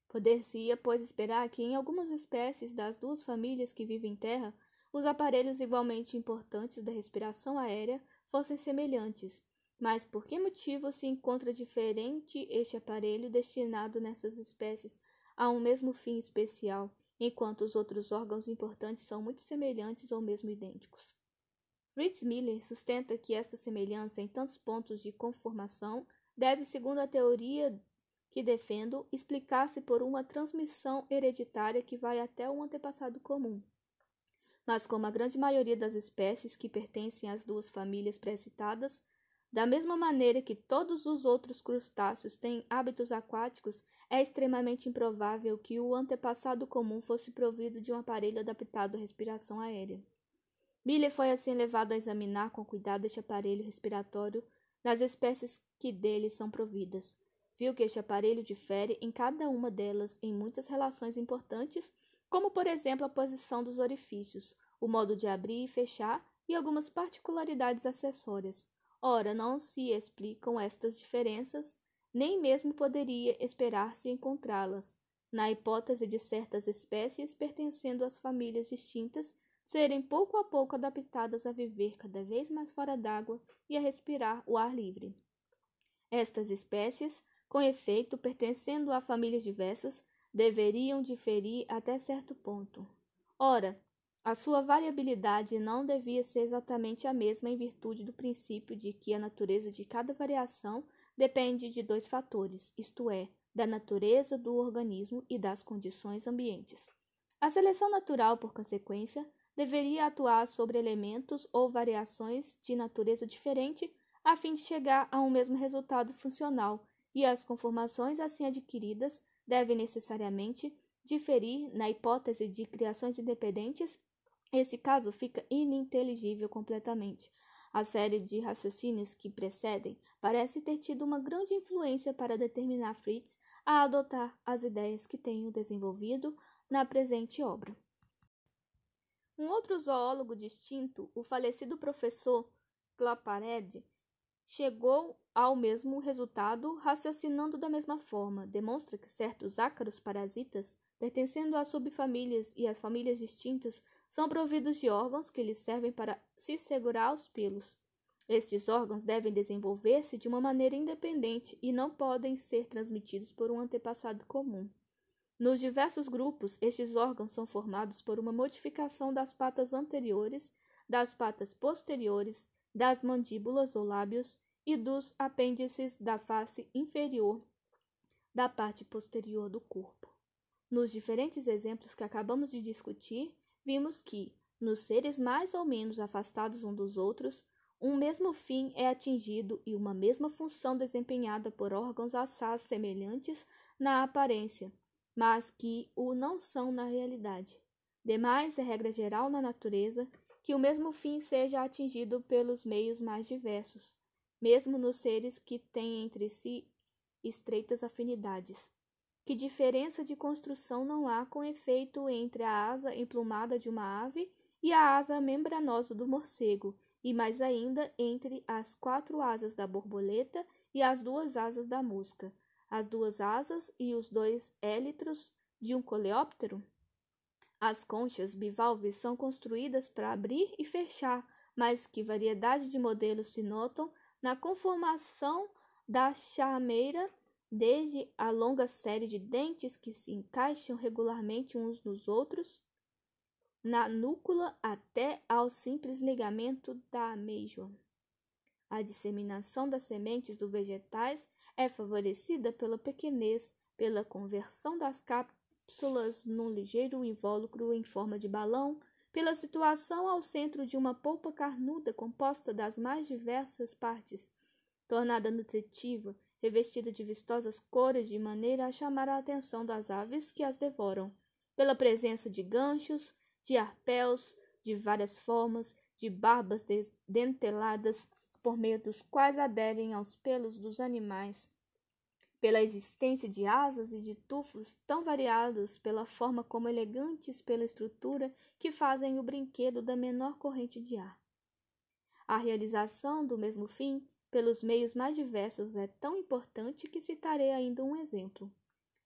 Poder-se-ia, pois, esperar que em algumas espécies das duas famílias que vivem em terra, os aparelhos igualmente importantes da respiração aérea fossem semelhantes. Mas por que motivo se encontra diferente este aparelho destinado nessas espécies a um mesmo fim especial, enquanto os outros órgãos importantes são muito semelhantes ou mesmo idênticos? Fritz Miller sustenta que esta semelhança em tantos pontos de conformação deve, segundo a teoria que defendo explicasse por uma transmissão hereditária que vai até o antepassado comum. Mas, como a grande maioria das espécies que pertencem às duas famílias pré-citadas, da mesma maneira que todos os outros crustáceos têm hábitos aquáticos, é extremamente improvável que o antepassado comum fosse provido de um aparelho adaptado à respiração aérea. Miller foi assim levado a examinar com cuidado este aparelho respiratório nas espécies que dele são providas, viu que este aparelho difere em cada uma delas em muitas relações importantes, como por exemplo a posição dos orifícios, o modo de abrir e fechar e algumas particularidades acessórias. Ora, não se explicam estas diferenças, nem mesmo poderia esperar-se encontrá-las, na hipótese de certas espécies pertencendo às famílias distintas serem pouco a pouco adaptadas a viver cada vez mais fora d'água e a respirar o ar livre. Estas espécies com efeito, pertencendo a famílias diversas, deveriam diferir até certo ponto. Ora, a sua variabilidade não devia ser exatamente a mesma em virtude do princípio de que a natureza de cada variação depende de dois fatores, isto é, da natureza do organismo e das condições ambientes. A seleção natural, por consequência, deveria atuar sobre elementos ou variações de natureza diferente a fim de chegar a um mesmo resultado funcional e as conformações assim adquiridas devem necessariamente diferir na hipótese de criações independentes, esse caso fica ininteligível completamente. A série de raciocínios que precedem parece ter tido uma grande influência para determinar Fritz a adotar as ideias que tenho desenvolvido na presente obra. Um outro zoólogo distinto, o falecido professor Claparede, chegou ao mesmo resultado raciocinando da mesma forma, demonstra que certos ácaros parasitas, pertencendo a subfamílias e às famílias distintas, são providos de órgãos que lhes servem para se segurar aos pelos. Estes órgãos devem desenvolver-se de uma maneira independente e não podem ser transmitidos por um antepassado comum. Nos diversos grupos, estes órgãos são formados por uma modificação das patas anteriores, das patas posteriores, das mandíbulas ou lábios e dos apêndices da face inferior da parte posterior do corpo. Nos diferentes exemplos que acabamos de discutir, vimos que, nos seres mais ou menos afastados um dos outros, um mesmo fim é atingido e uma mesma função desempenhada por órgãos assaz semelhantes na aparência, mas que o não são na realidade. Demais, é regra geral na natureza que o mesmo fim seja atingido pelos meios mais diversos, mesmo nos seres que têm entre si estreitas afinidades. Que diferença de construção não há com efeito entre a asa emplumada de uma ave e a asa membranosa do morcego, e mais ainda entre as quatro asas da borboleta e as duas asas da mosca, as duas asas e os dois élitros de um coleóptero? As conchas bivalves são construídas para abrir e fechar, mas que variedade de modelos se notam na conformação da chameira, desde a longa série de dentes que se encaixam regularmente uns nos outros, na núcula até ao simples ligamento da amêijoa. A disseminação das sementes dos vegetais é favorecida pela pequenez, pela conversão das cápsulas num ligeiro invólucro em forma de balão, pela situação ao centro de uma polpa carnuda composta das mais diversas partes, tornada nutritiva, revestida de vistosas cores de maneira a chamar a atenção das aves que as devoram, pela presença de ganchos, de arpéus, de várias formas, de barbas denteladas, por meio dos quais aderem aos pelos dos animais pela existência de asas e de tufos tão variados, pela forma como elegantes, pela estrutura que fazem o brinquedo da menor corrente de ar. A realização do mesmo fim, pelos meios mais diversos, é tão importante que citarei ainda um exemplo.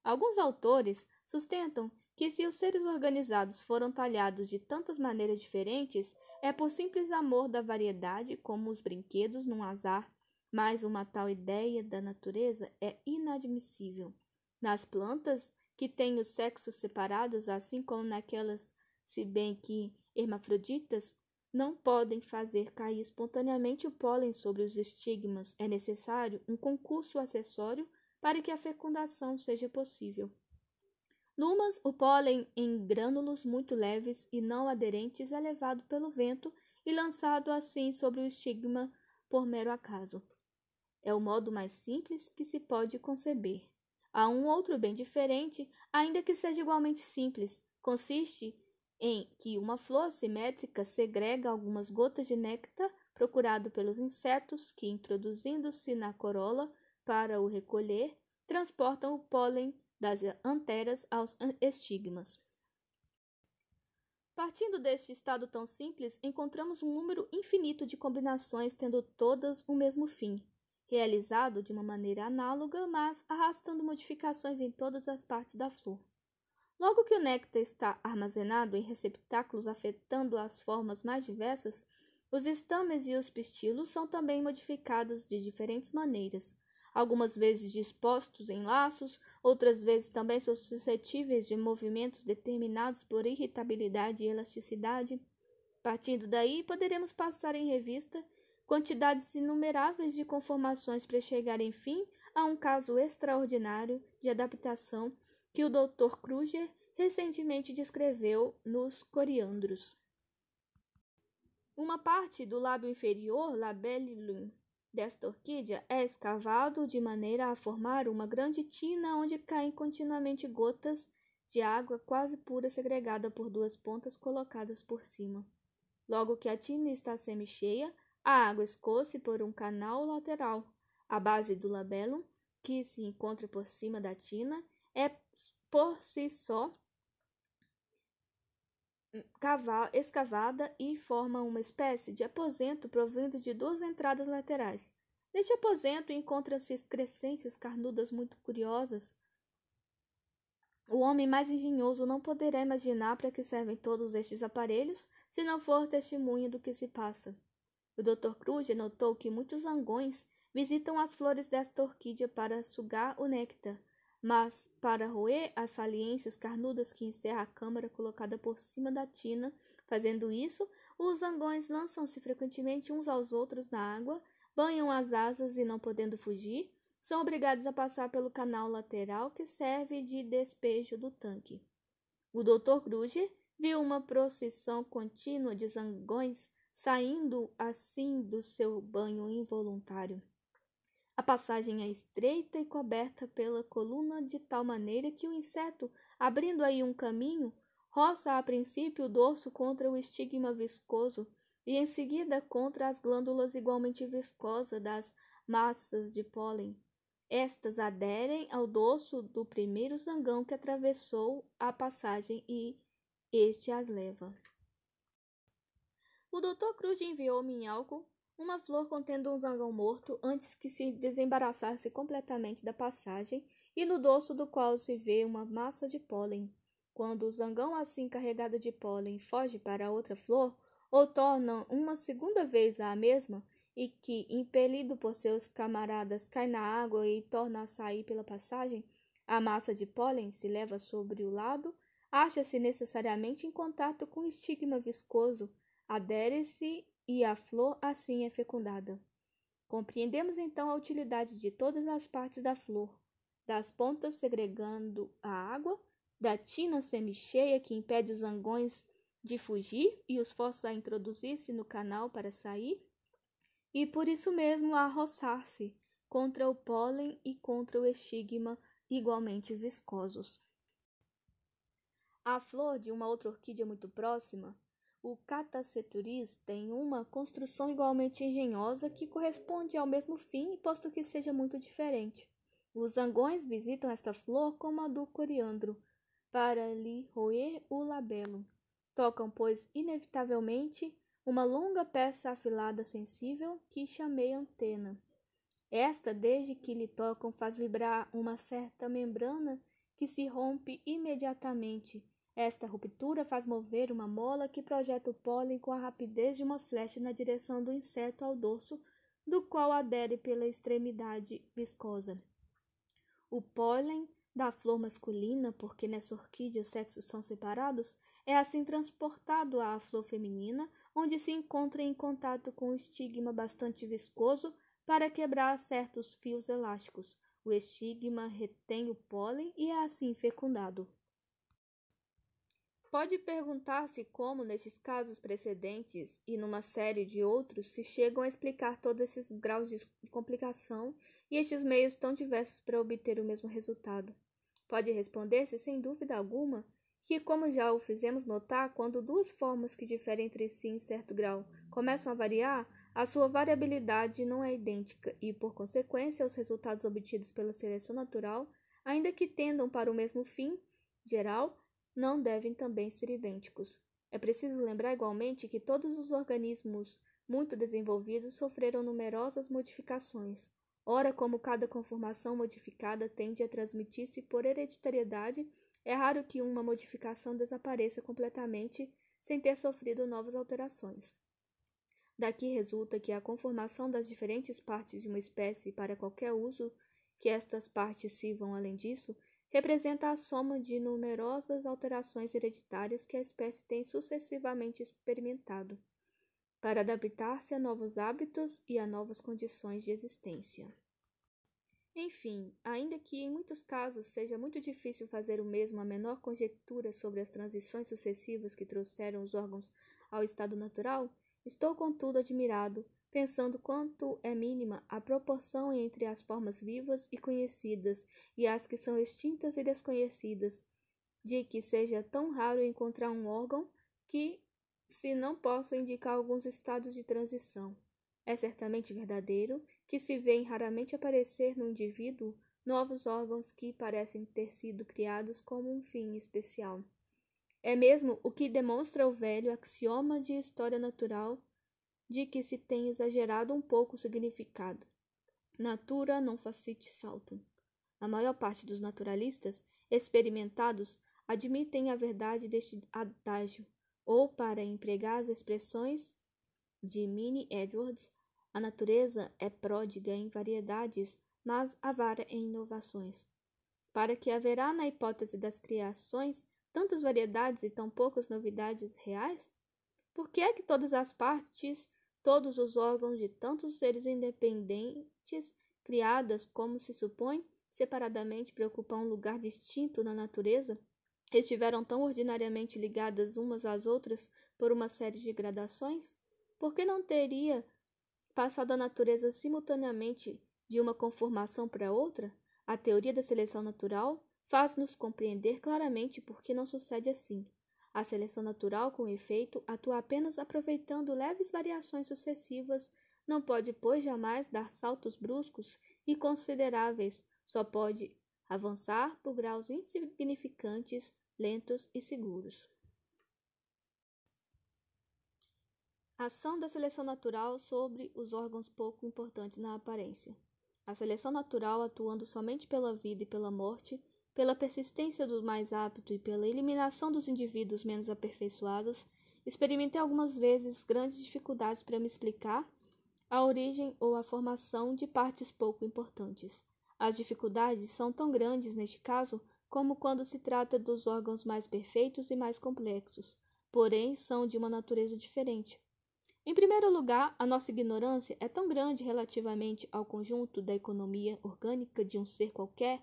Alguns autores sustentam que, se os seres organizados foram talhados de tantas maneiras diferentes, é por simples amor da variedade como os brinquedos num azar mas uma tal ideia da natureza é inadmissível. Nas plantas que têm os sexos separados, assim como naquelas, se bem que hermafroditas, não podem fazer cair espontaneamente o pólen sobre os estigmas. É necessário um concurso acessório para que a fecundação seja possível. Numas, o pólen em grânulos muito leves e não aderentes é levado pelo vento e lançado assim sobre o estigma por mero acaso. É o modo mais simples que se pode conceber. Há um outro bem diferente, ainda que seja igualmente simples. Consiste em que uma flor simétrica segrega algumas gotas de néctar procurado pelos insetos que, introduzindo-se na corola para o recolher, transportam o pólen das anteras aos estigmas. Partindo deste estado tão simples, encontramos um número infinito de combinações tendo todas o mesmo fim realizado de uma maneira análoga, mas arrastando modificações em todas as partes da flor. Logo que o néctar está armazenado em receptáculos afetando as formas mais diversas, os estames e os pistilos são também modificados de diferentes maneiras, algumas vezes dispostos em laços, outras vezes também são suscetíveis de movimentos determinados por irritabilidade e elasticidade. Partindo daí, poderemos passar em revista quantidades inumeráveis de conformações para chegar, enfim, a um caso extraordinário de adaptação que o Dr. Kruger recentemente descreveu nos Coriandros. Uma parte do lábio inferior, labellum, desta orquídea é escavado de maneira a formar uma grande tina onde caem continuamente gotas de água quase pura segregada por duas pontas colocadas por cima. Logo que a tina está semi-cheia, a água escoa-se por um canal lateral. A base do labelo, que se encontra por cima da tina, é por si só escavada e forma uma espécie de aposento provindo de duas entradas laterais. Neste aposento encontram-se excrescências carnudas muito curiosas. O homem mais engenhoso não poderá imaginar para que servem todos estes aparelhos, se não for testemunha do que se passa. O Dr. Cruz notou que muitos zangões visitam as flores desta orquídea para sugar o néctar, mas para roer as saliências carnudas que encerra a câmara colocada por cima da tina. Fazendo isso, os zangões lançam-se frequentemente uns aos outros na água, banham as asas e, não podendo fugir, são obrigados a passar pelo canal lateral que serve de despejo do tanque. O Dr. Gruge viu uma procissão contínua de zangões saindo assim do seu banho involuntário. A passagem é estreita e coberta pela coluna de tal maneira que o inseto, abrindo aí um caminho, roça a princípio o dorso contra o estigma viscoso e em seguida contra as glândulas igualmente viscosas das massas de pólen. Estas aderem ao dorso do primeiro zangão que atravessou a passagem e este as leva. O Dr. Cruz enviou-me em álcool uma flor contendo um zangão morto antes que se desembaraçasse completamente da passagem e no dorso do qual se vê uma massa de pólen. Quando o zangão assim carregado de pólen foge para outra flor, ou torna uma segunda vez à mesma, e que, impelido por seus camaradas, cai na água e torna a sair pela passagem, a massa de pólen se leva sobre o lado, acha-se necessariamente em contato com o estigma viscoso adere-se e a flor assim é fecundada. Compreendemos então a utilidade de todas as partes da flor, das pontas segregando a água, da tina semicheia que impede os angões de fugir e os força a introduzir-se no canal para sair, e por isso mesmo a roçar-se contra o pólen e contra o estigma igualmente viscosos. A flor de uma outra orquídea muito próxima o cataceturis tem uma construção igualmente engenhosa que corresponde ao mesmo fim, posto que seja muito diferente. Os zangões visitam esta flor como a do coriandro, para lhe roer o labelo. Tocam, pois, inevitavelmente, uma longa peça afilada sensível que chamei antena. Esta, desde que lhe tocam, faz vibrar uma certa membrana que se rompe imediatamente, esta ruptura faz mover uma mola que projeta o pólen com a rapidez de uma flecha na direção do inseto ao dorso, do qual adere pela extremidade viscosa. O pólen da flor masculina, porque nessa orquídea os sexos são separados, é assim transportado à flor feminina, onde se encontra em contato com um estigma bastante viscoso para quebrar certos fios elásticos. O estigma retém o pólen e é assim fecundado. Pode perguntar-se como, nestes casos precedentes e numa série de outros, se chegam a explicar todos esses graus de complicação e estes meios tão diversos para obter o mesmo resultado. Pode responder-se, sem dúvida alguma, que, como já o fizemos notar, quando duas formas que diferem entre si em certo grau começam a variar, a sua variabilidade não é idêntica e, por consequência, os resultados obtidos pela seleção natural, ainda que tendam para o mesmo fim geral, não devem também ser idênticos. É preciso lembrar igualmente que todos os organismos muito desenvolvidos sofreram numerosas modificações. Ora, como cada conformação modificada tende a transmitir-se por hereditariedade, é raro que uma modificação desapareça completamente sem ter sofrido novas alterações. Daqui resulta que a conformação das diferentes partes de uma espécie para qualquer uso que estas partes sirvam além disso representa a soma de numerosas alterações hereditárias que a espécie tem sucessivamente experimentado para adaptar-se a novos hábitos e a novas condições de existência. Enfim, ainda que em muitos casos seja muito difícil fazer o mesmo a menor conjectura sobre as transições sucessivas que trouxeram os órgãos ao estado natural, estou contudo admirado pensando quanto é mínima a proporção entre as formas vivas e conhecidas e as que são extintas e desconhecidas, de que seja tão raro encontrar um órgão que se não possa indicar alguns estados de transição. É certamente verdadeiro que se vêem raramente aparecer no indivíduo novos órgãos que parecem ter sido criados como um fim especial. É mesmo o que demonstra o velho axioma de história natural de que se tem exagerado um pouco o significado. Natura non facit saltum. A maior parte dos naturalistas experimentados admitem a verdade deste adágio, ou, para empregar as expressões de Minnie Edwards, a natureza é pródiga em variedades, mas avara em inovações. Para que haverá na hipótese das criações tantas variedades e tão poucas novidades reais? Por que é que todas as partes todos os órgãos de tantos seres independentes criadas, como se supõe, separadamente para ocupar um lugar distinto na natureza, estiveram tão ordinariamente ligadas umas às outras por uma série de gradações? Por que não teria passado a natureza simultaneamente de uma conformação para outra? A teoria da seleção natural faz-nos compreender claramente por que não sucede assim. A seleção natural, com efeito, atua apenas aproveitando leves variações sucessivas, não pode, pois, jamais dar saltos bruscos e consideráveis, só pode avançar por graus insignificantes, lentos e seguros. ação da seleção natural sobre os órgãos pouco importantes na aparência. A seleção natural, atuando somente pela vida e pela morte, pela persistência do mais apto e pela eliminação dos indivíduos menos aperfeiçoados, experimentei algumas vezes grandes dificuldades para me explicar a origem ou a formação de partes pouco importantes. As dificuldades são tão grandes neste caso como quando se trata dos órgãos mais perfeitos e mais complexos, porém são de uma natureza diferente. Em primeiro lugar, a nossa ignorância é tão grande relativamente ao conjunto da economia orgânica de um ser qualquer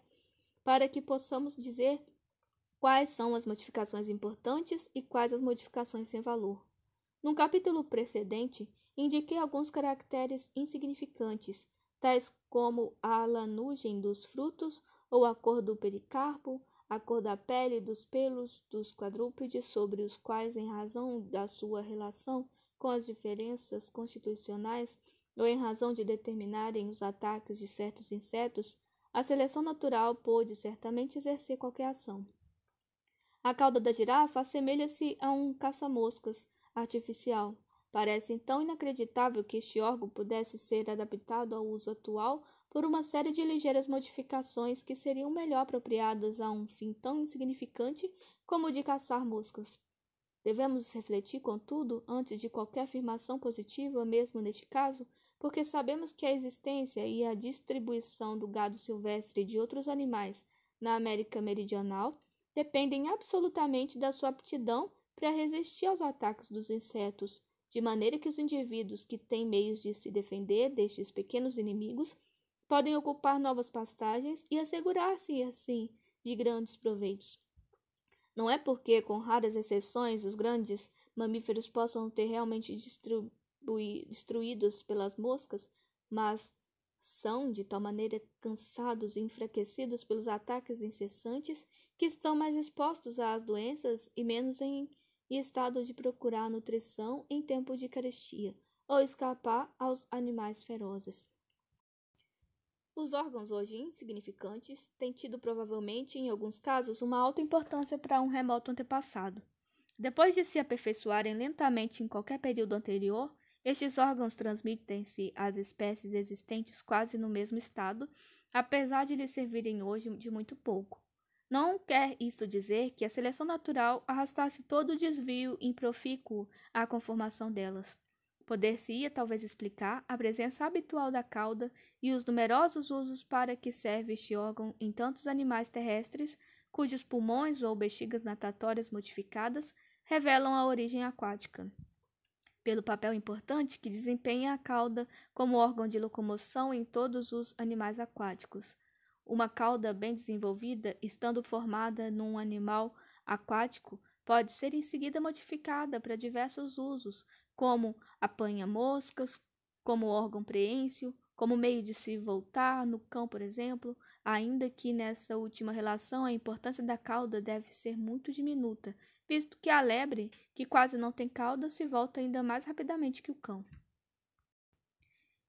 para que possamos dizer quais são as modificações importantes e quais as modificações sem valor. No capítulo precedente, indiquei alguns caracteres insignificantes, tais como a lanugem dos frutos ou a cor do pericarpo, a cor da pele dos pelos dos quadrúpedes sobre os quais, em razão da sua relação com as diferenças constitucionais ou em razão de determinarem os ataques de certos insetos, a seleção natural pôde certamente exercer qualquer ação. A cauda da girafa assemelha-se a um caça-moscas artificial. Parece então inacreditável que este órgão pudesse ser adaptado ao uso atual por uma série de ligeiras modificações que seriam melhor apropriadas a um fim tão insignificante como o de caçar moscas. Devemos refletir, contudo, antes de qualquer afirmação positiva, mesmo neste caso, porque sabemos que a existência e a distribuição do gado silvestre e de outros animais na América Meridional dependem absolutamente da sua aptidão para resistir aos ataques dos insetos, de maneira que os indivíduos que têm meios de se defender destes pequenos inimigos podem ocupar novas pastagens e assegurar-se assim de grandes proveitos. Não é porque, com raras exceções, os grandes mamíferos possam ter realmente destruídos pelas moscas, mas são de tal maneira cansados e enfraquecidos pelos ataques incessantes que estão mais expostos às doenças e menos em estado de procurar nutrição em tempo de carestia ou escapar aos animais ferozes. Os órgãos hoje insignificantes têm tido provavelmente, em alguns casos, uma alta importância para um remoto antepassado. Depois de se aperfeiçoarem lentamente em qualquer período anterior, estes órgãos transmitem-se às espécies existentes quase no mesmo estado, apesar de lhes servirem hoje de muito pouco. Não quer isso dizer que a seleção natural arrastasse todo o desvio improfícuo à conformação delas. Poder-se-ia talvez explicar a presença habitual da cauda e os numerosos usos para que serve este órgão em tantos animais terrestres cujos pulmões ou bexigas natatórias modificadas revelam a origem aquática pelo papel importante que desempenha a cauda como órgão de locomoção em todos os animais aquáticos. Uma cauda bem desenvolvida, estando formada num animal aquático, pode ser em seguida modificada para diversos usos, como apanha-moscas, como órgão preêncio, como meio de se voltar no cão, por exemplo, ainda que nessa última relação a importância da cauda deve ser muito diminuta, visto que a lebre, que quase não tem cauda, se volta ainda mais rapidamente que o cão.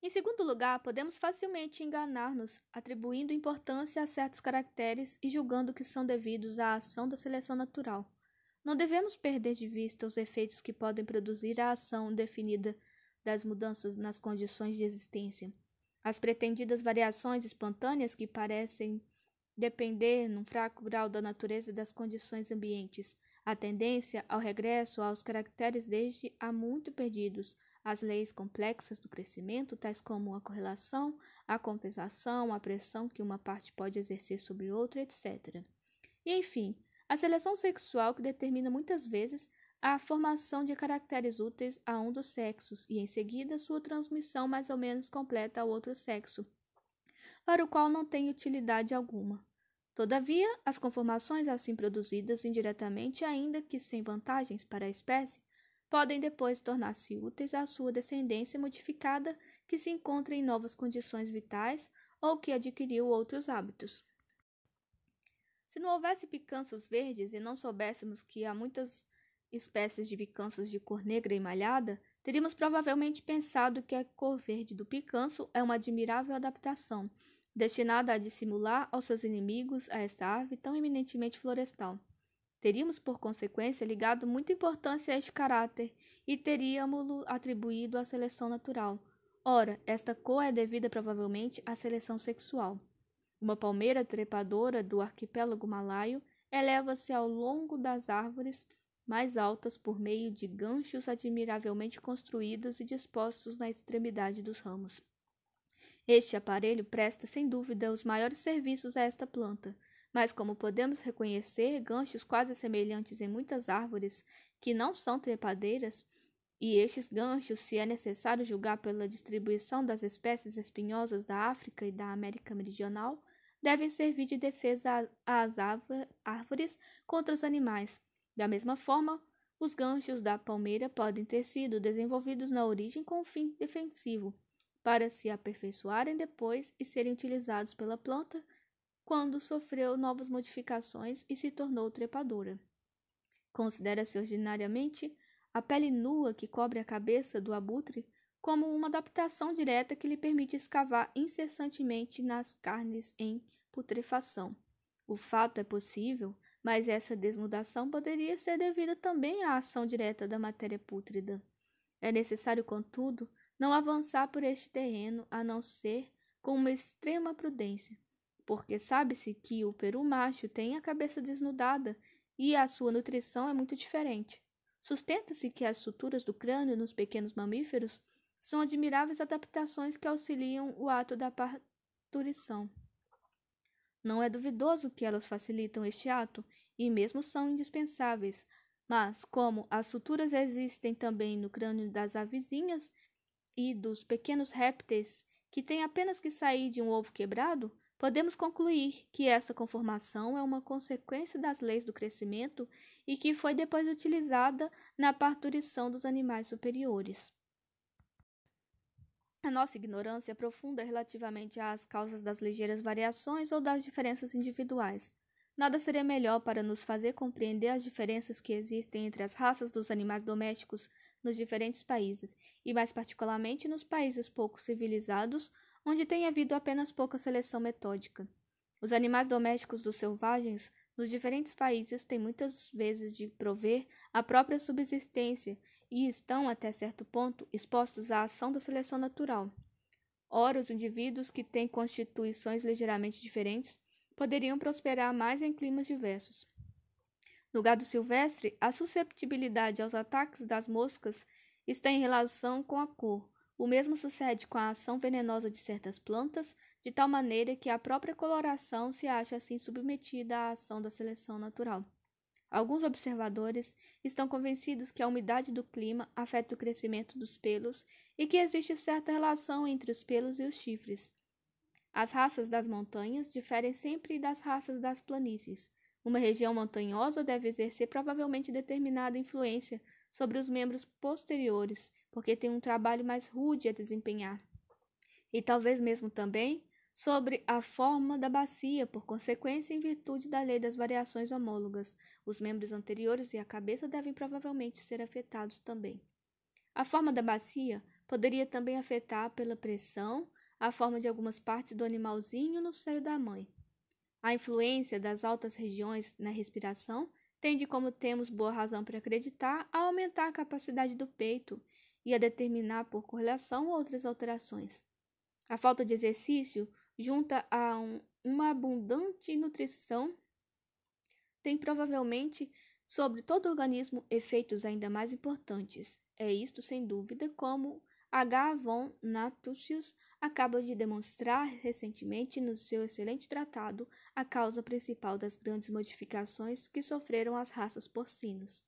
Em segundo lugar, podemos facilmente enganar-nos atribuindo importância a certos caracteres e julgando que são devidos à ação da seleção natural. Não devemos perder de vista os efeitos que podem produzir a ação definida das mudanças nas condições de existência. As pretendidas variações espontâneas que parecem depender, num fraco grau, da natureza das condições ambientes, a tendência ao regresso aos caracteres desde há muito perdidos, as leis complexas do crescimento, tais como a correlação, a compensação, a pressão que uma parte pode exercer sobre outra, etc. E enfim, a seleção sexual que determina muitas vezes a formação de caracteres úteis a um dos sexos e, em seguida, sua transmissão mais ou menos completa ao outro sexo, para o qual não tem utilidade alguma. Todavia, as conformações assim produzidas indiretamente, ainda que sem vantagens para a espécie, podem depois tornar-se úteis à sua descendência modificada que se encontra em novas condições vitais ou que adquiriu outros hábitos. Se não houvesse picanços verdes e não soubéssemos que há muitas espécies de picanços de cor negra e malhada, teríamos provavelmente pensado que a cor verde do picanço é uma admirável adaptação destinada a dissimular aos seus inimigos a esta árvore tão eminentemente florestal. Teríamos, por consequência, ligado muita importância a este caráter e teríamos-lo atribuído à seleção natural. Ora, esta cor é devida provavelmente à seleção sexual. Uma palmeira trepadora do arquipélago malaio eleva-se ao longo das árvores mais altas por meio de ganchos admiravelmente construídos e dispostos na extremidade dos ramos. Este aparelho presta sem dúvida os maiores serviços a esta planta, mas como podemos reconhecer, ganchos quase semelhantes em muitas árvores que não são trepadeiras, e estes ganchos, se é necessário julgar pela distribuição das espécies espinhosas da África e da América Meridional, devem servir de defesa às árvores contra os animais. Da mesma forma, os ganchos da palmeira podem ter sido desenvolvidos na origem com um fim defensivo, para se aperfeiçoarem depois e serem utilizados pela planta quando sofreu novas modificações e se tornou trepadora. Considera-se ordinariamente a pele nua que cobre a cabeça do abutre como uma adaptação direta que lhe permite escavar incessantemente nas carnes em putrefação. O fato é possível, mas essa desnudação poderia ser devida também à ação direta da matéria pútrida. É necessário, contudo, não avançar por este terreno a não ser com uma extrema prudência, porque sabe-se que o peru macho tem a cabeça desnudada e a sua nutrição é muito diferente. Sustenta-se que as suturas do crânio nos pequenos mamíferos são admiráveis adaptações que auxiliam o ato da parturição. Não é duvidoso que elas facilitam este ato e mesmo são indispensáveis, mas como as suturas existem também no crânio das avezinhas e dos pequenos répteis que têm apenas que sair de um ovo quebrado, podemos concluir que essa conformação é uma consequência das leis do crescimento e que foi depois utilizada na parturição dos animais superiores. A nossa ignorância é profunda relativamente às causas das ligeiras variações ou das diferenças individuais. Nada seria melhor para nos fazer compreender as diferenças que existem entre as raças dos animais domésticos nos diferentes países, e mais particularmente nos países pouco civilizados, onde tem havido apenas pouca seleção metódica. Os animais domésticos dos selvagens nos diferentes países têm muitas vezes de prover a própria subsistência e estão, até certo ponto, expostos à ação da seleção natural. Ora, os indivíduos que têm constituições ligeiramente diferentes poderiam prosperar mais em climas diversos. No gado silvestre, a susceptibilidade aos ataques das moscas está em relação com a cor. O mesmo sucede com a ação venenosa de certas plantas, de tal maneira que a própria coloração se acha assim submetida à ação da seleção natural. Alguns observadores estão convencidos que a umidade do clima afeta o crescimento dos pelos e que existe certa relação entre os pelos e os chifres. As raças das montanhas diferem sempre das raças das planícies. Uma região montanhosa deve exercer provavelmente determinada influência sobre os membros posteriores, porque tem um trabalho mais rude a desempenhar. E talvez mesmo também sobre a forma da bacia, por consequência, em virtude da lei das variações homólogas. Os membros anteriores e a cabeça devem provavelmente ser afetados também. A forma da bacia poderia também afetar, pela pressão, a forma de algumas partes do animalzinho no seio da mãe. A influência das altas regiões na respiração tende, como temos boa razão para acreditar, a aumentar a capacidade do peito e a determinar por correlação outras alterações. A falta de exercício, junta a um, uma abundante nutrição, tem provavelmente sobre todo o organismo efeitos ainda mais importantes. É isto, sem dúvida, como H. von Natusius acaba de demonstrar recentemente no seu excelente tratado a causa principal das grandes modificações que sofreram as raças porcinas.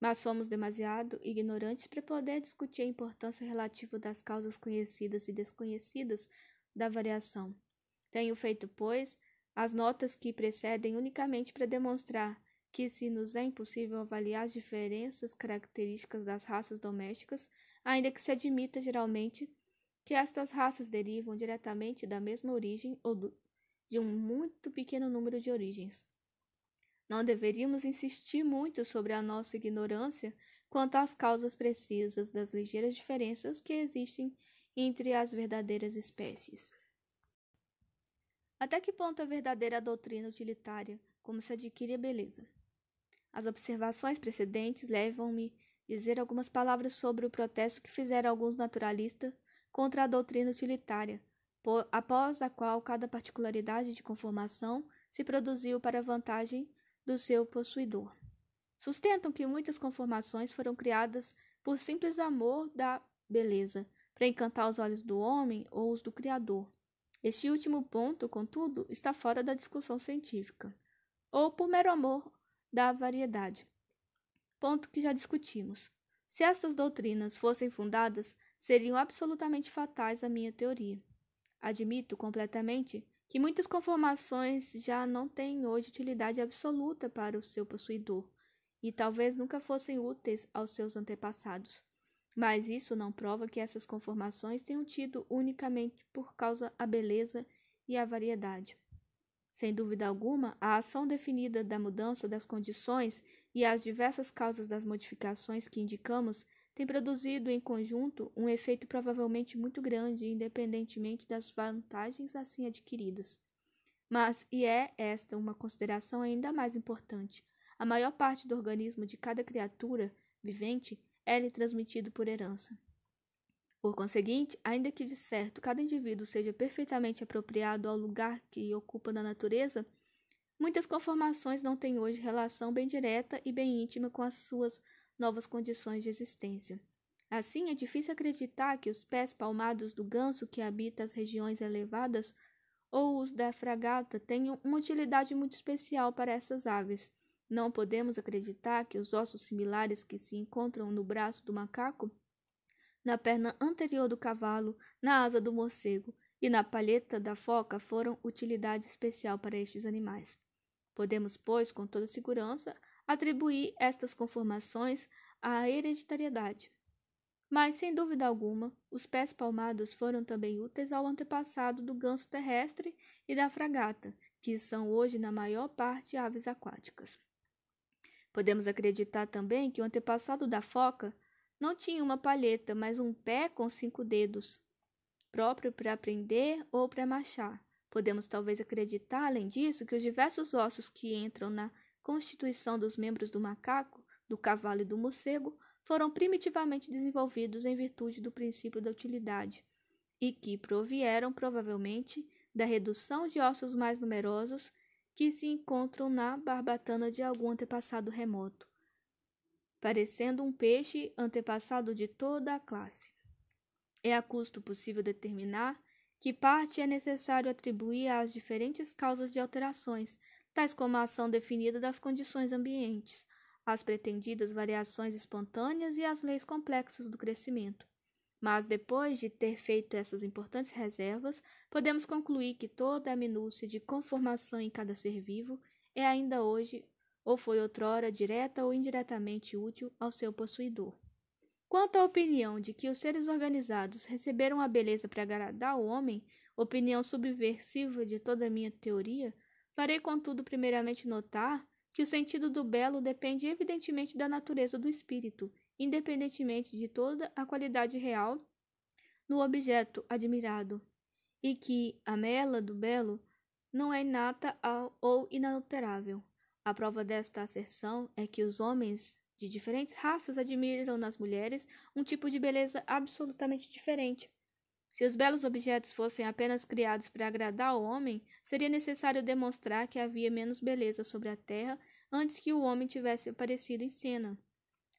Mas somos demasiado ignorantes para poder discutir a importância relativa das causas conhecidas e desconhecidas da variação. Tenho feito, pois, as notas que precedem unicamente para demonstrar que, se nos é impossível avaliar as diferenças características das raças domésticas, ainda que se admita geralmente que estas raças derivam diretamente da mesma origem ou do, de um muito pequeno número de origens. Não deveríamos insistir muito sobre a nossa ignorância quanto às causas precisas das ligeiras diferenças que existem entre as verdadeiras espécies. Até que ponto é verdadeira a doutrina utilitária, como se adquire a beleza? As observações precedentes levam-me dizer algumas palavras sobre o protesto que fizeram alguns naturalistas contra a doutrina utilitária, após a qual cada particularidade de conformação se produziu para vantagem do seu possuidor. Sustentam que muitas conformações foram criadas por simples amor da beleza, para encantar os olhos do homem ou os do Criador. Este último ponto, contudo, está fora da discussão científica, ou por mero amor da variedade ponto que já discutimos. Se estas doutrinas fossem fundadas, seriam absolutamente fatais à minha teoria. Admito completamente que muitas conformações já não têm hoje utilidade absoluta para o seu possuidor e talvez nunca fossem úteis aos seus antepassados. Mas isso não prova que essas conformações tenham tido unicamente por causa a beleza e a variedade. Sem dúvida alguma, a ação definida da mudança das condições e as diversas causas das modificações que indicamos têm produzido em conjunto um efeito provavelmente muito grande, independentemente das vantagens assim adquiridas. Mas, e é esta uma consideração ainda mais importante, a maior parte do organismo de cada criatura vivente é-lhe transmitido por herança. Por conseguinte, ainda que de certo cada indivíduo seja perfeitamente apropriado ao lugar que ocupa na natureza, Muitas conformações não têm hoje relação bem direta e bem íntima com as suas novas condições de existência. Assim, é difícil acreditar que os pés palmados do ganso que habita as regiões elevadas ou os da fragata tenham uma utilidade muito especial para essas aves. Não podemos acreditar que os ossos similares que se encontram no braço do macaco, na perna anterior do cavalo, na asa do morcego e na palheta da foca foram utilidade especial para estes animais. Podemos, pois, com toda segurança, atribuir estas conformações à hereditariedade. Mas, sem dúvida alguma, os pés palmados foram também úteis ao antepassado do ganso terrestre e da fragata, que são hoje, na maior parte, aves aquáticas. Podemos acreditar também que o antepassado da foca não tinha uma palheta, mas um pé com cinco dedos, próprio para prender ou para machar, Podemos talvez acreditar, além disso, que os diversos ossos que entram na constituição dos membros do macaco, do cavalo e do morcego foram primitivamente desenvolvidos em virtude do princípio da utilidade e que provieram provavelmente da redução de ossos mais numerosos que se encontram na barbatana de algum antepassado remoto, parecendo um peixe antepassado de toda a classe. É a custo possível determinar que parte é necessário atribuir às diferentes causas de alterações, tais como a ação definida das condições ambientes, as pretendidas variações espontâneas e as leis complexas do crescimento. Mas depois de ter feito essas importantes reservas, podemos concluir que toda a minúcia de conformação em cada ser vivo é ainda hoje, ou foi outrora direta ou indiretamente útil ao seu possuidor. Quanto à opinião de que os seres organizados receberam a beleza para agradar o homem, opinião subversiva de toda a minha teoria, farei contudo primeiramente notar que o sentido do belo depende evidentemente da natureza do espírito, independentemente de toda a qualidade real no objeto admirado, e que a mela do belo não é inata ou inalterável. A prova desta asserção é que os homens de diferentes raças admiram nas mulheres um tipo de beleza absolutamente diferente. Se os belos objetos fossem apenas criados para agradar o homem, seria necessário demonstrar que havia menos beleza sobre a terra antes que o homem tivesse aparecido em cena.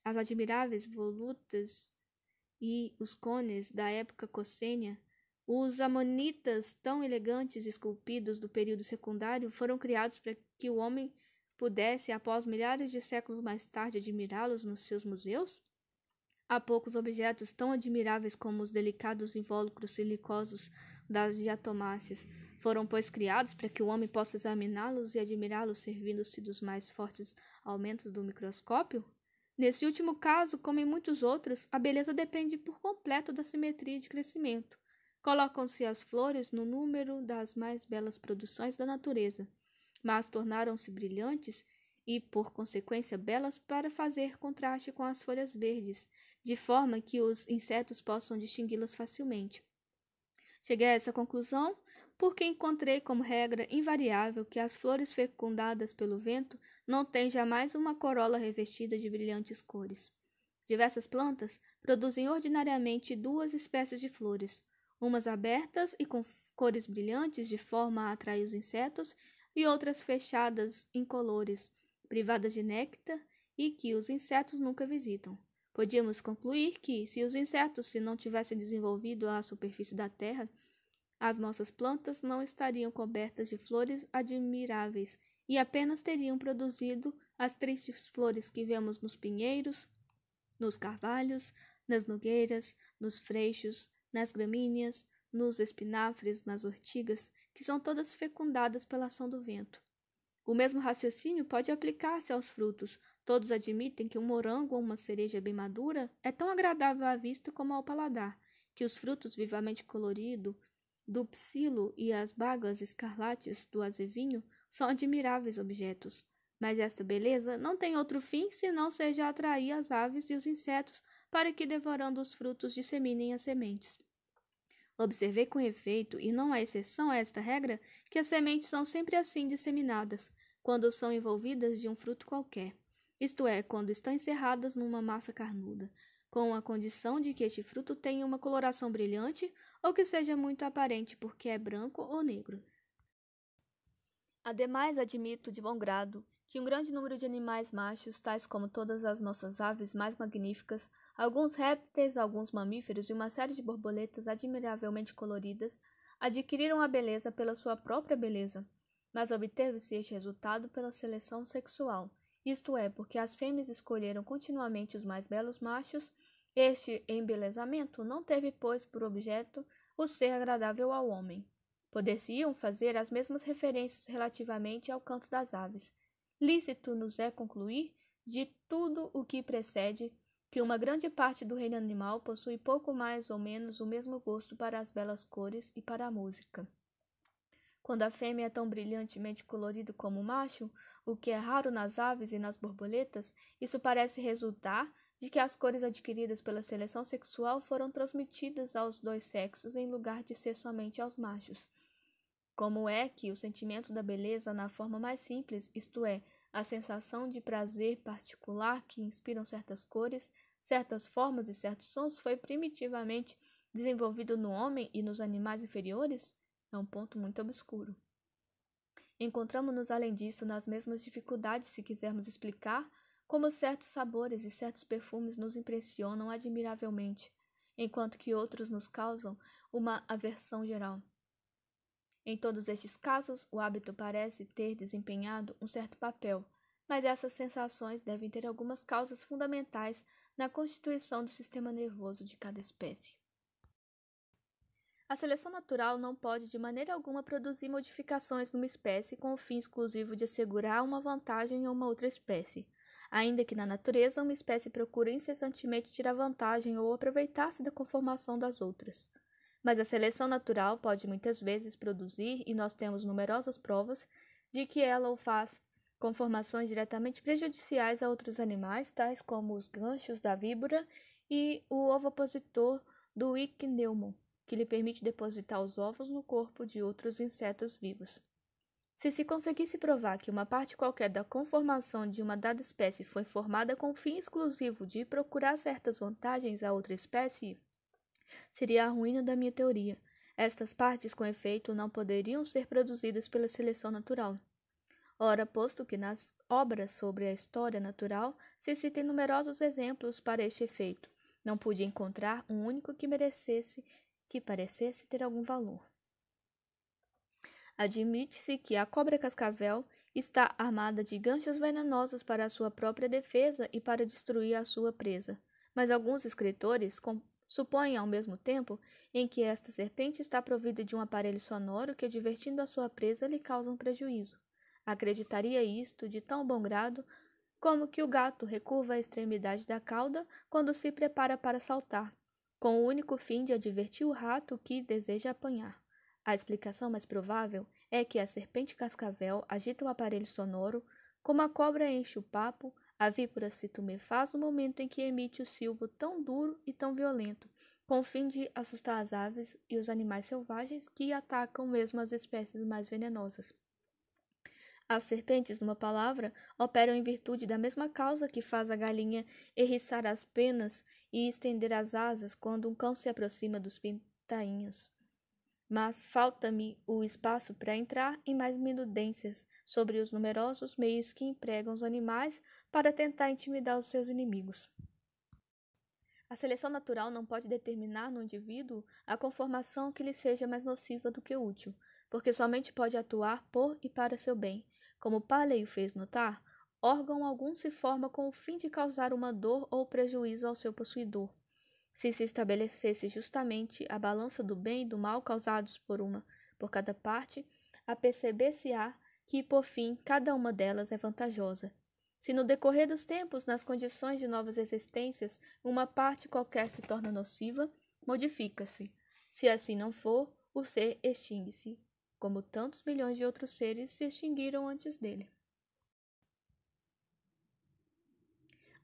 As admiráveis volutas e os cones da época cossênia, os amonitas tão elegantes esculpidos do período secundário foram criados para que o homem pudesse, após milhares de séculos mais tarde, admirá-los nos seus museus? Há poucos objetos tão admiráveis como os delicados invólucros silicosos das diatomáceas. Foram, pois, criados para que o homem possa examiná-los e admirá-los, servindo-se dos mais fortes aumentos do microscópio? Nesse último caso, como em muitos outros, a beleza depende por completo da simetria de crescimento. Colocam-se as flores no número das mais belas produções da natureza mas tornaram-se brilhantes e, por consequência, belas para fazer contraste com as folhas verdes, de forma que os insetos possam distingui-las facilmente. Cheguei a essa conclusão porque encontrei como regra invariável que as flores fecundadas pelo vento não têm jamais uma corola revestida de brilhantes cores. Diversas plantas produzem ordinariamente duas espécies de flores, umas abertas e com cores brilhantes de forma a atrair os insetos, e outras fechadas incolores, privadas de néctar e que os insetos nunca visitam. Podíamos concluir que, se os insetos se não tivessem desenvolvido à superfície da terra, as nossas plantas não estariam cobertas de flores admiráveis e apenas teriam produzido as tristes flores que vemos nos pinheiros, nos carvalhos, nas nogueiras, nos freixos, nas gramíneas, nos espinafres, nas ortigas que são todas fecundadas pela ação do vento. O mesmo raciocínio pode aplicar-se aos frutos. Todos admitem que um morango ou uma cereja bem madura é tão agradável à vista como ao paladar, que os frutos vivamente coloridos do psilo e as bagas escarlates do azevinho são admiráveis objetos. Mas esta beleza não tem outro fim senão seja atrair as aves e os insetos para que, devorando os frutos, disseminem as sementes. Observei com efeito, e não há exceção a esta regra, que as sementes são sempre assim disseminadas, quando são envolvidas de um fruto qualquer, isto é, quando estão encerradas numa massa carnuda, com a condição de que este fruto tenha uma coloração brilhante ou que seja muito aparente porque é branco ou negro. Ademais, admito de bom grado que um grande número de animais machos, tais como todas as nossas aves mais magníficas, alguns répteis, alguns mamíferos e uma série de borboletas admiravelmente coloridas, adquiriram a beleza pela sua própria beleza, mas obteve-se este resultado pela seleção sexual, isto é, porque as fêmeas escolheram continuamente os mais belos machos, este embelezamento não teve, pois, por objeto o ser agradável ao homem. Poder-se-iam fazer as mesmas referências relativamente ao canto das aves, lícito nos é concluir de tudo o que precede que uma grande parte do reino animal possui pouco mais ou menos o mesmo gosto para as belas cores e para a música. Quando a fêmea é tão brilhantemente colorida como o macho, o que é raro nas aves e nas borboletas, isso parece resultar de que as cores adquiridas pela seleção sexual foram transmitidas aos dois sexos em lugar de ser somente aos machos. Como é que o sentimento da beleza, na forma mais simples, isto é, a sensação de prazer particular que inspiram certas cores, certas formas e certos sons, foi primitivamente desenvolvido no homem e nos animais inferiores? É um ponto muito obscuro. Encontramos-nos, além disso, nas mesmas dificuldades se quisermos explicar como certos sabores e certos perfumes nos impressionam admiravelmente, enquanto que outros nos causam uma aversão geral. Em todos estes casos, o hábito parece ter desempenhado um certo papel, mas essas sensações devem ter algumas causas fundamentais na constituição do sistema nervoso de cada espécie. A seleção natural não pode de maneira alguma produzir modificações numa espécie com o fim exclusivo de assegurar uma vantagem a uma outra espécie. Ainda que na natureza uma espécie procure incessantemente tirar vantagem ou aproveitar-se da conformação das outras. Mas a seleção natural pode muitas vezes produzir, e nós temos numerosas provas de que ela o faz, com formações diretamente prejudiciais a outros animais, tais como os ganchos da víbora e o ovopositor do icneumon, que lhe permite depositar os ovos no corpo de outros insetos vivos. Se se conseguisse provar que uma parte qualquer da conformação de uma dada espécie foi formada com o fim exclusivo de procurar certas vantagens a outra espécie, Seria a ruína da minha teoria. Estas partes, com efeito, não poderiam ser produzidas pela seleção natural. Ora, posto que nas obras sobre a história natural se citem numerosos exemplos para este efeito, não pude encontrar um único que merecesse que parecesse ter algum valor. Admite-se que a cobra cascavel está armada de ganchos venenosos para a sua própria defesa e para destruir a sua presa, mas alguns escritores com Supõe, ao mesmo tempo, em que esta serpente está provida de um aparelho sonoro que, divertindo a sua presa, lhe causa um prejuízo. Acreditaria isto de tão bom grado como que o gato recurva a extremidade da cauda quando se prepara para saltar, com o único fim de advertir o rato que deseja apanhar. A explicação mais provável é que a serpente cascavel agita o aparelho sonoro, como a cobra enche o papo, a víbora se tumefaz no momento em que emite o silbo tão duro e tão violento, com o fim de assustar as aves e os animais selvagens que atacam mesmo as espécies mais venenosas. As serpentes, numa palavra, operam em virtude da mesma causa que faz a galinha erriçar as penas e estender as asas quando um cão se aproxima dos pintainhos mas falta-me o espaço para entrar em mais minudências sobre os numerosos meios que empregam os animais para tentar intimidar os seus inimigos. A seleção natural não pode determinar no indivíduo a conformação que lhe seja mais nociva do que útil, porque somente pode atuar por e para seu bem. Como Paley fez notar, órgão algum se forma com o fim de causar uma dor ou prejuízo ao seu possuidor se se estabelecesse justamente a balança do bem e do mal causados por uma por cada parte, aperceber-se-á que, por fim, cada uma delas é vantajosa. Se no decorrer dos tempos, nas condições de novas existências, uma parte qualquer se torna nociva, modifica-se. Se assim não for, o ser extingue-se, como tantos milhões de outros seres se extinguiram antes dele.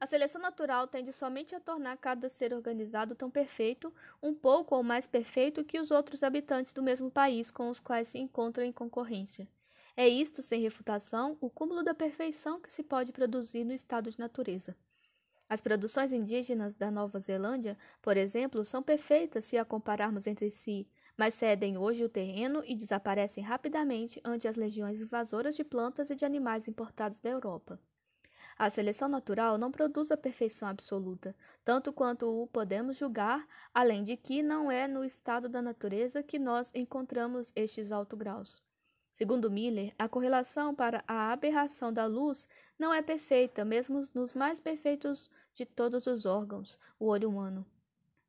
A seleção natural tende somente a tornar cada ser organizado tão perfeito, um pouco ou mais perfeito que os outros habitantes do mesmo país com os quais se encontra em concorrência. É isto, sem refutação, o cúmulo da perfeição que se pode produzir no estado de natureza. As produções indígenas da Nova Zelândia, por exemplo, são perfeitas se a compararmos entre si, mas cedem hoje o terreno e desaparecem rapidamente ante as legiões invasoras de plantas e de animais importados da Europa. A seleção natural não produz a perfeição absoluta, tanto quanto o podemos julgar, além de que não é no estado da natureza que nós encontramos estes altos graus. Segundo Miller, a correlação para a aberração da luz não é perfeita, mesmo nos mais perfeitos de todos os órgãos, o olho humano.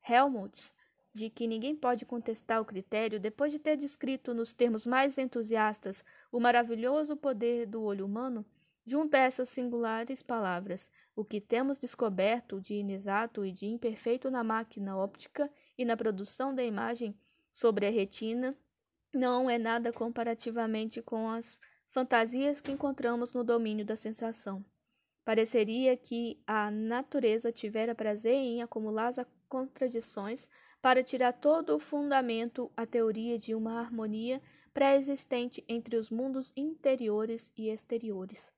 Helmholtz, de que ninguém pode contestar o critério, depois de ter descrito nos termos mais entusiastas o maravilhoso poder do olho humano, Junta essas singulares palavras, o que temos descoberto de inexato e de imperfeito na máquina óptica e na produção da imagem sobre a retina, não é nada comparativamente com as fantasias que encontramos no domínio da sensação. Pareceria que a natureza tivera prazer em acumular as contradições para tirar todo o fundamento à teoria de uma harmonia pré-existente entre os mundos interiores e exteriores.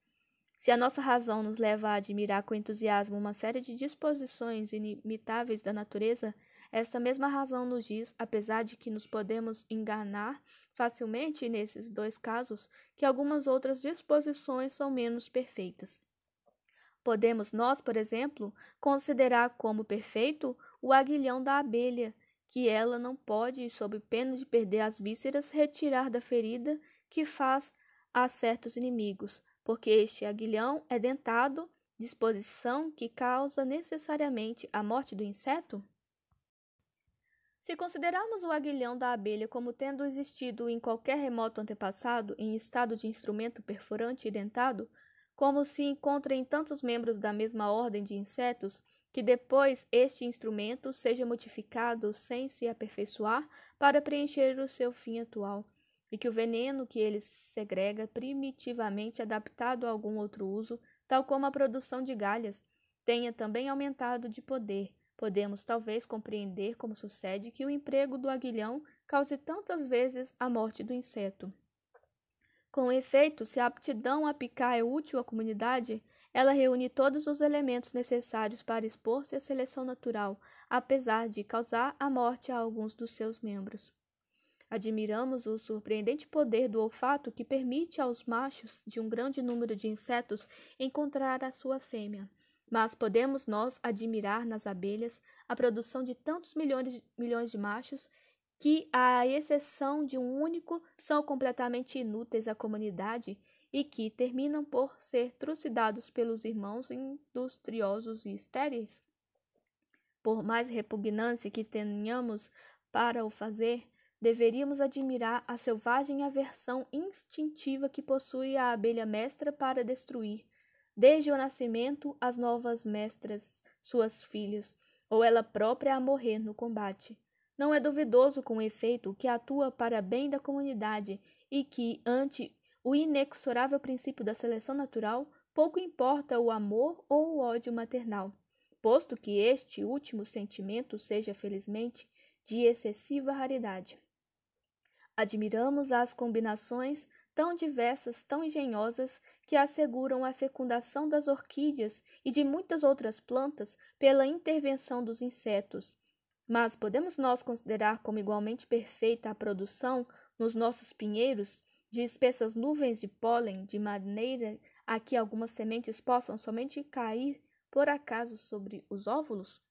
Se a nossa razão nos leva a admirar com entusiasmo uma série de disposições inimitáveis da natureza, esta mesma razão nos diz, apesar de que nos podemos enganar facilmente nesses dois casos, que algumas outras disposições são menos perfeitas. Podemos nós, por exemplo, considerar como perfeito o aguilhão da abelha, que ela não pode, sob pena de perder as vísceras, retirar da ferida que faz a certos inimigos, porque este aguilhão é dentado, disposição que causa necessariamente a morte do inseto? Se considerarmos o aguilhão da abelha como tendo existido em qualquer remoto antepassado em estado de instrumento perforante e dentado, como se encontra em tantos membros da mesma ordem de insetos, que depois este instrumento seja modificado sem se aperfeiçoar para preencher o seu fim atual, e que o veneno que ele segrega primitivamente adaptado a algum outro uso, tal como a produção de galhas, tenha também aumentado de poder. Podemos talvez compreender como sucede que o emprego do aguilhão cause tantas vezes a morte do inseto. Com efeito, se a aptidão a picar é útil à comunidade, ela reúne todos os elementos necessários para expor-se à seleção natural, apesar de causar a morte a alguns dos seus membros. Admiramos o surpreendente poder do olfato que permite aos machos de um grande número de insetos encontrar a sua fêmea. Mas podemos nós admirar nas abelhas a produção de tantos milhões de, milhões de machos que, à exceção de um único, são completamente inúteis à comunidade e que terminam por ser trucidados pelos irmãos industriosos e estéreis? Por mais repugnância que tenhamos para o fazer, deveríamos admirar a selvagem aversão instintiva que possui a abelha mestra para destruir, desde o nascimento, as novas mestras, suas filhas, ou ela própria a morrer no combate. Não é duvidoso, com efeito, que atua para bem da comunidade e que, ante o inexorável princípio da seleção natural, pouco importa o amor ou o ódio maternal, posto que este último sentimento seja, felizmente, de excessiva raridade. Admiramos as combinações tão diversas, tão engenhosas, que asseguram a fecundação das orquídeas e de muitas outras plantas pela intervenção dos insetos. Mas podemos nós considerar como igualmente perfeita a produção, nos nossos pinheiros, de espessas nuvens de pólen, de maneira a que algumas sementes possam somente cair por acaso sobre os óvulos?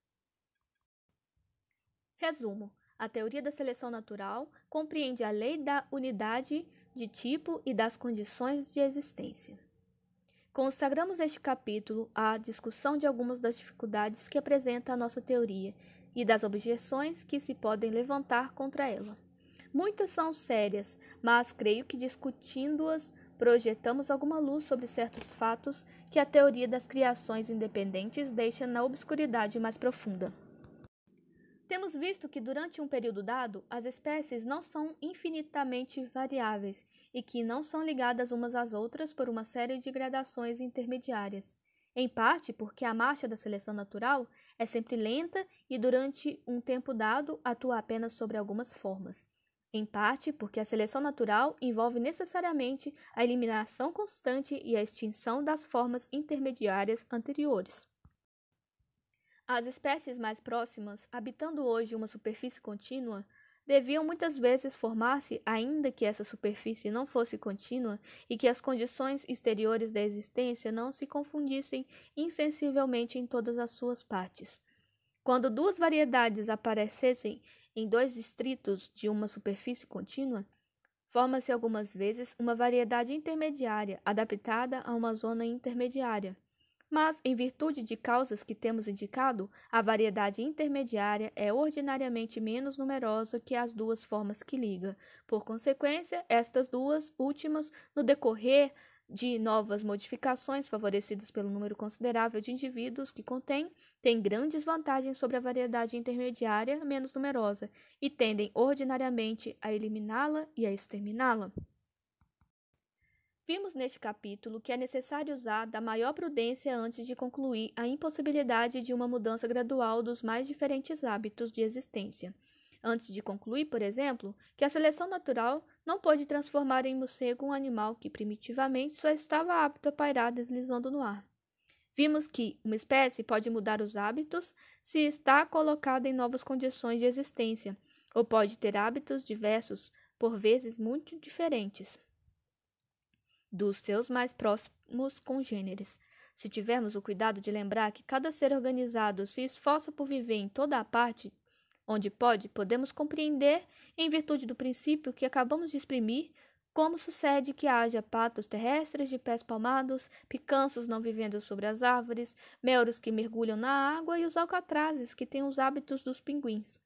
Resumo: a teoria da seleção natural compreende a lei da unidade de tipo e das condições de existência. Consagramos este capítulo à discussão de algumas das dificuldades que apresenta a nossa teoria e das objeções que se podem levantar contra ela. Muitas são sérias, mas creio que discutindo-as projetamos alguma luz sobre certos fatos que a teoria das criações independentes deixa na obscuridade mais profunda. Temos visto que durante um período dado, as espécies não são infinitamente variáveis e que não são ligadas umas às outras por uma série de gradações intermediárias. Em parte porque a marcha da seleção natural é sempre lenta e, durante um tempo dado, atua apenas sobre algumas formas. Em parte porque a seleção natural envolve necessariamente a eliminação constante e a extinção das formas intermediárias anteriores. As espécies mais próximas, habitando hoje uma superfície contínua, deviam muitas vezes formar-se ainda que essa superfície não fosse contínua e que as condições exteriores da existência não se confundissem insensivelmente em todas as suas partes. Quando duas variedades aparecessem em dois distritos de uma superfície contínua, forma-se algumas vezes uma variedade intermediária adaptada a uma zona intermediária mas, em virtude de causas que temos indicado, a variedade intermediária é ordinariamente menos numerosa que as duas formas que liga. Por consequência, estas duas últimas, no decorrer de novas modificações favorecidas pelo número considerável de indivíduos que contém, têm grandes vantagens sobre a variedade intermediária menos numerosa e tendem ordinariamente a eliminá-la e a exterminá-la. Vimos neste capítulo que é necessário usar da maior prudência antes de concluir a impossibilidade de uma mudança gradual dos mais diferentes hábitos de existência. Antes de concluir, por exemplo, que a seleção natural não pode transformar em morcego um animal que primitivamente só estava apto a pairar deslizando no ar. Vimos que uma espécie pode mudar os hábitos se está colocada em novas condições de existência, ou pode ter hábitos diversos, por vezes muito diferentes dos seus mais próximos congêneres. Se tivermos o cuidado de lembrar que cada ser organizado se esforça por viver em toda a parte onde pode, podemos compreender, em virtude do princípio que acabamos de exprimir, como sucede que haja patos terrestres de pés palmados, picanços não vivendo sobre as árvores, melros que mergulham na água e os alcatrazes que têm os hábitos dos pinguins.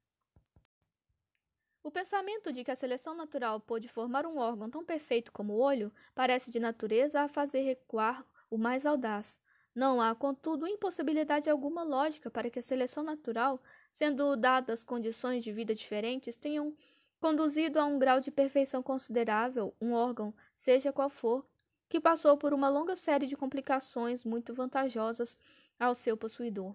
O pensamento de que a seleção natural pôde formar um órgão tão perfeito como o olho parece de natureza a fazer recuar o mais audaz. Não há, contudo, impossibilidade alguma lógica para que a seleção natural, sendo dadas condições de vida diferentes, tenham conduzido a um grau de perfeição considerável um órgão, seja qual for, que passou por uma longa série de complicações muito vantajosas ao seu possuidor.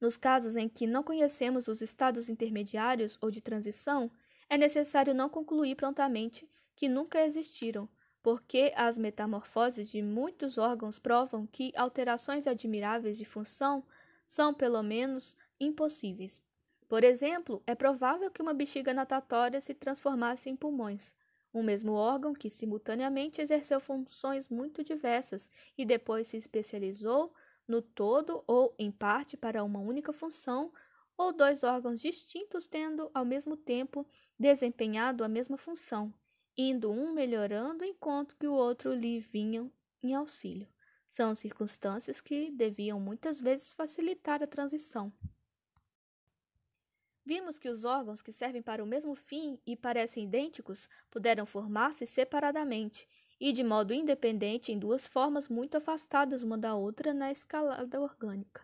Nos casos em que não conhecemos os estados intermediários ou de transição, é necessário não concluir prontamente que nunca existiram, porque as metamorfoses de muitos órgãos provam que alterações admiráveis de função são, pelo menos, impossíveis. Por exemplo, é provável que uma bexiga natatória se transformasse em pulmões, um mesmo órgão que simultaneamente exerceu funções muito diversas e depois se especializou no todo ou em parte para uma única função, ou dois órgãos distintos tendo ao mesmo tempo desempenhado a mesma função, indo um melhorando enquanto que o outro lhe vinha em auxílio. São circunstâncias que deviam muitas vezes facilitar a transição. Vimos que os órgãos que servem para o mesmo fim e parecem idênticos puderam formar-se separadamente e de modo independente em duas formas muito afastadas uma da outra na escalada orgânica.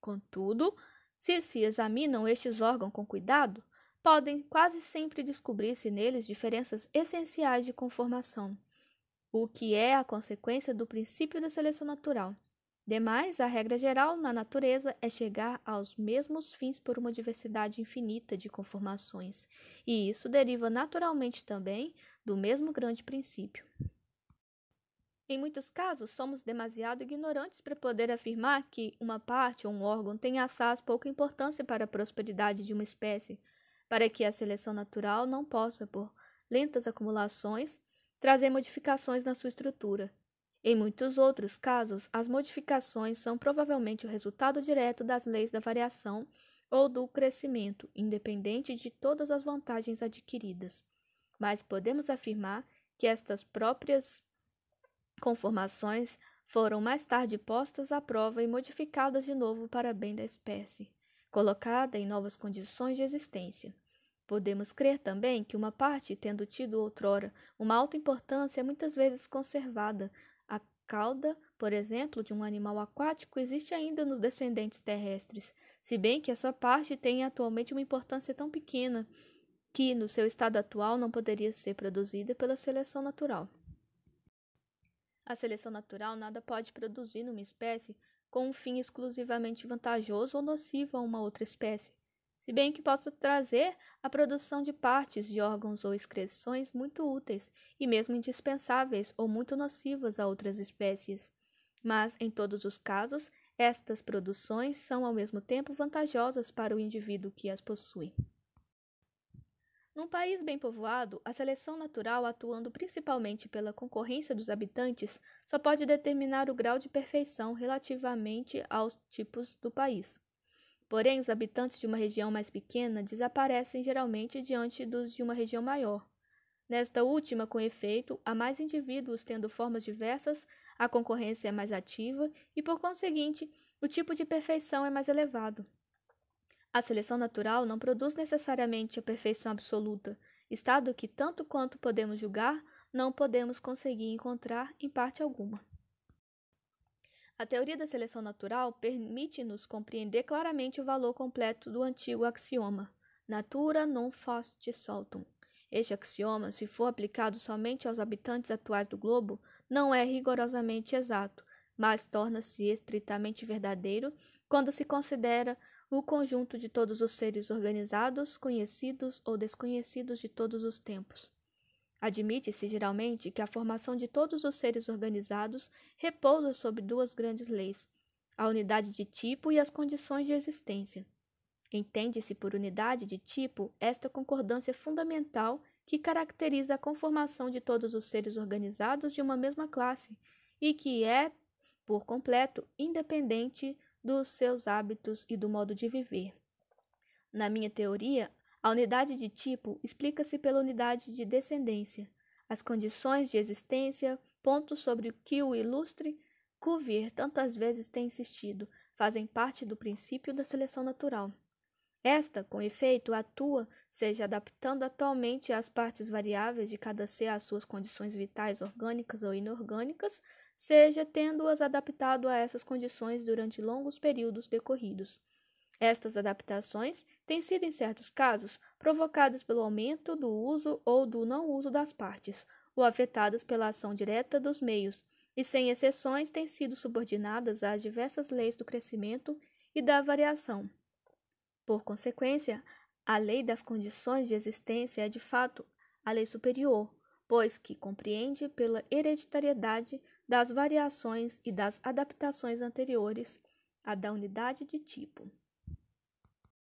Contudo, se se examinam estes órgãos com cuidado, podem quase sempre descobrir-se neles diferenças essenciais de conformação, o que é a consequência do princípio da seleção natural. Demais, a regra geral na natureza é chegar aos mesmos fins por uma diversidade infinita de conformações, e isso deriva naturalmente também do mesmo grande princípio. Em muitos casos, somos demasiado ignorantes para poder afirmar que uma parte ou um órgão tem assaz pouca importância para a prosperidade de uma espécie, para que a seleção natural não possa, por lentas acumulações, trazer modificações na sua estrutura. Em muitos outros casos, as modificações são provavelmente o resultado direto das leis da variação ou do crescimento, independente de todas as vantagens adquiridas. Mas podemos afirmar que estas próprias conformações foram mais tarde postas à prova e modificadas de novo para bem da espécie, colocada em novas condições de existência. Podemos crer também que uma parte, tendo tido outrora uma alta importância, é muitas vezes conservada. A cauda, por exemplo, de um animal aquático existe ainda nos descendentes terrestres, se bem que essa parte tem atualmente uma importância tão pequena que, no seu estado atual, não poderia ser produzida pela seleção natural. A seleção natural nada pode produzir numa espécie com um fim exclusivamente vantajoso ou nocivo a uma outra espécie, se bem que possa trazer a produção de partes de órgãos ou excreções muito úteis e mesmo indispensáveis ou muito nocivas a outras espécies. Mas, em todos os casos, estas produções são ao mesmo tempo vantajosas para o indivíduo que as possui. Num país bem povoado, a seleção natural, atuando principalmente pela concorrência dos habitantes, só pode determinar o grau de perfeição relativamente aos tipos do país. Porém, os habitantes de uma região mais pequena desaparecem geralmente diante dos de uma região maior. Nesta última, com efeito, há mais indivíduos tendo formas diversas, a concorrência é mais ativa e, por conseguinte, o tipo de perfeição é mais elevado. A seleção natural não produz necessariamente a perfeição absoluta, estado que, tanto quanto podemos julgar, não podemos conseguir encontrar em parte alguma. A teoria da seleção natural permite-nos compreender claramente o valor completo do antigo axioma natura non facit soltum. Este axioma, se for aplicado somente aos habitantes atuais do globo, não é rigorosamente exato, mas torna-se estritamente verdadeiro quando se considera o conjunto de todos os seres organizados, conhecidos ou desconhecidos de todos os tempos. Admite-se geralmente que a formação de todos os seres organizados repousa sobre duas grandes leis: a unidade de tipo e as condições de existência. Entende-se por unidade de tipo esta concordância fundamental que caracteriza a conformação de todos os seres organizados de uma mesma classe e que é, por completo, independente dos seus hábitos e do modo de viver. Na minha teoria, a unidade de tipo explica-se pela unidade de descendência, as condições de existência, pontos sobre o que o ilustre Cuvier tantas vezes tem insistido, fazem parte do princípio da seleção natural. Esta, com efeito, atua, seja adaptando atualmente as partes variáveis de cada ser às suas condições vitais orgânicas ou inorgânicas, seja tendo-as adaptado a essas condições durante longos períodos decorridos. Estas adaptações têm sido, em certos casos, provocadas pelo aumento do uso ou do não uso das partes, ou afetadas pela ação direta dos meios, e sem exceções têm sido subordinadas às diversas leis do crescimento e da variação. Por consequência, a lei das condições de existência é de fato a lei superior, pois que compreende pela hereditariedade das variações e das adaptações anteriores à da unidade de tipo.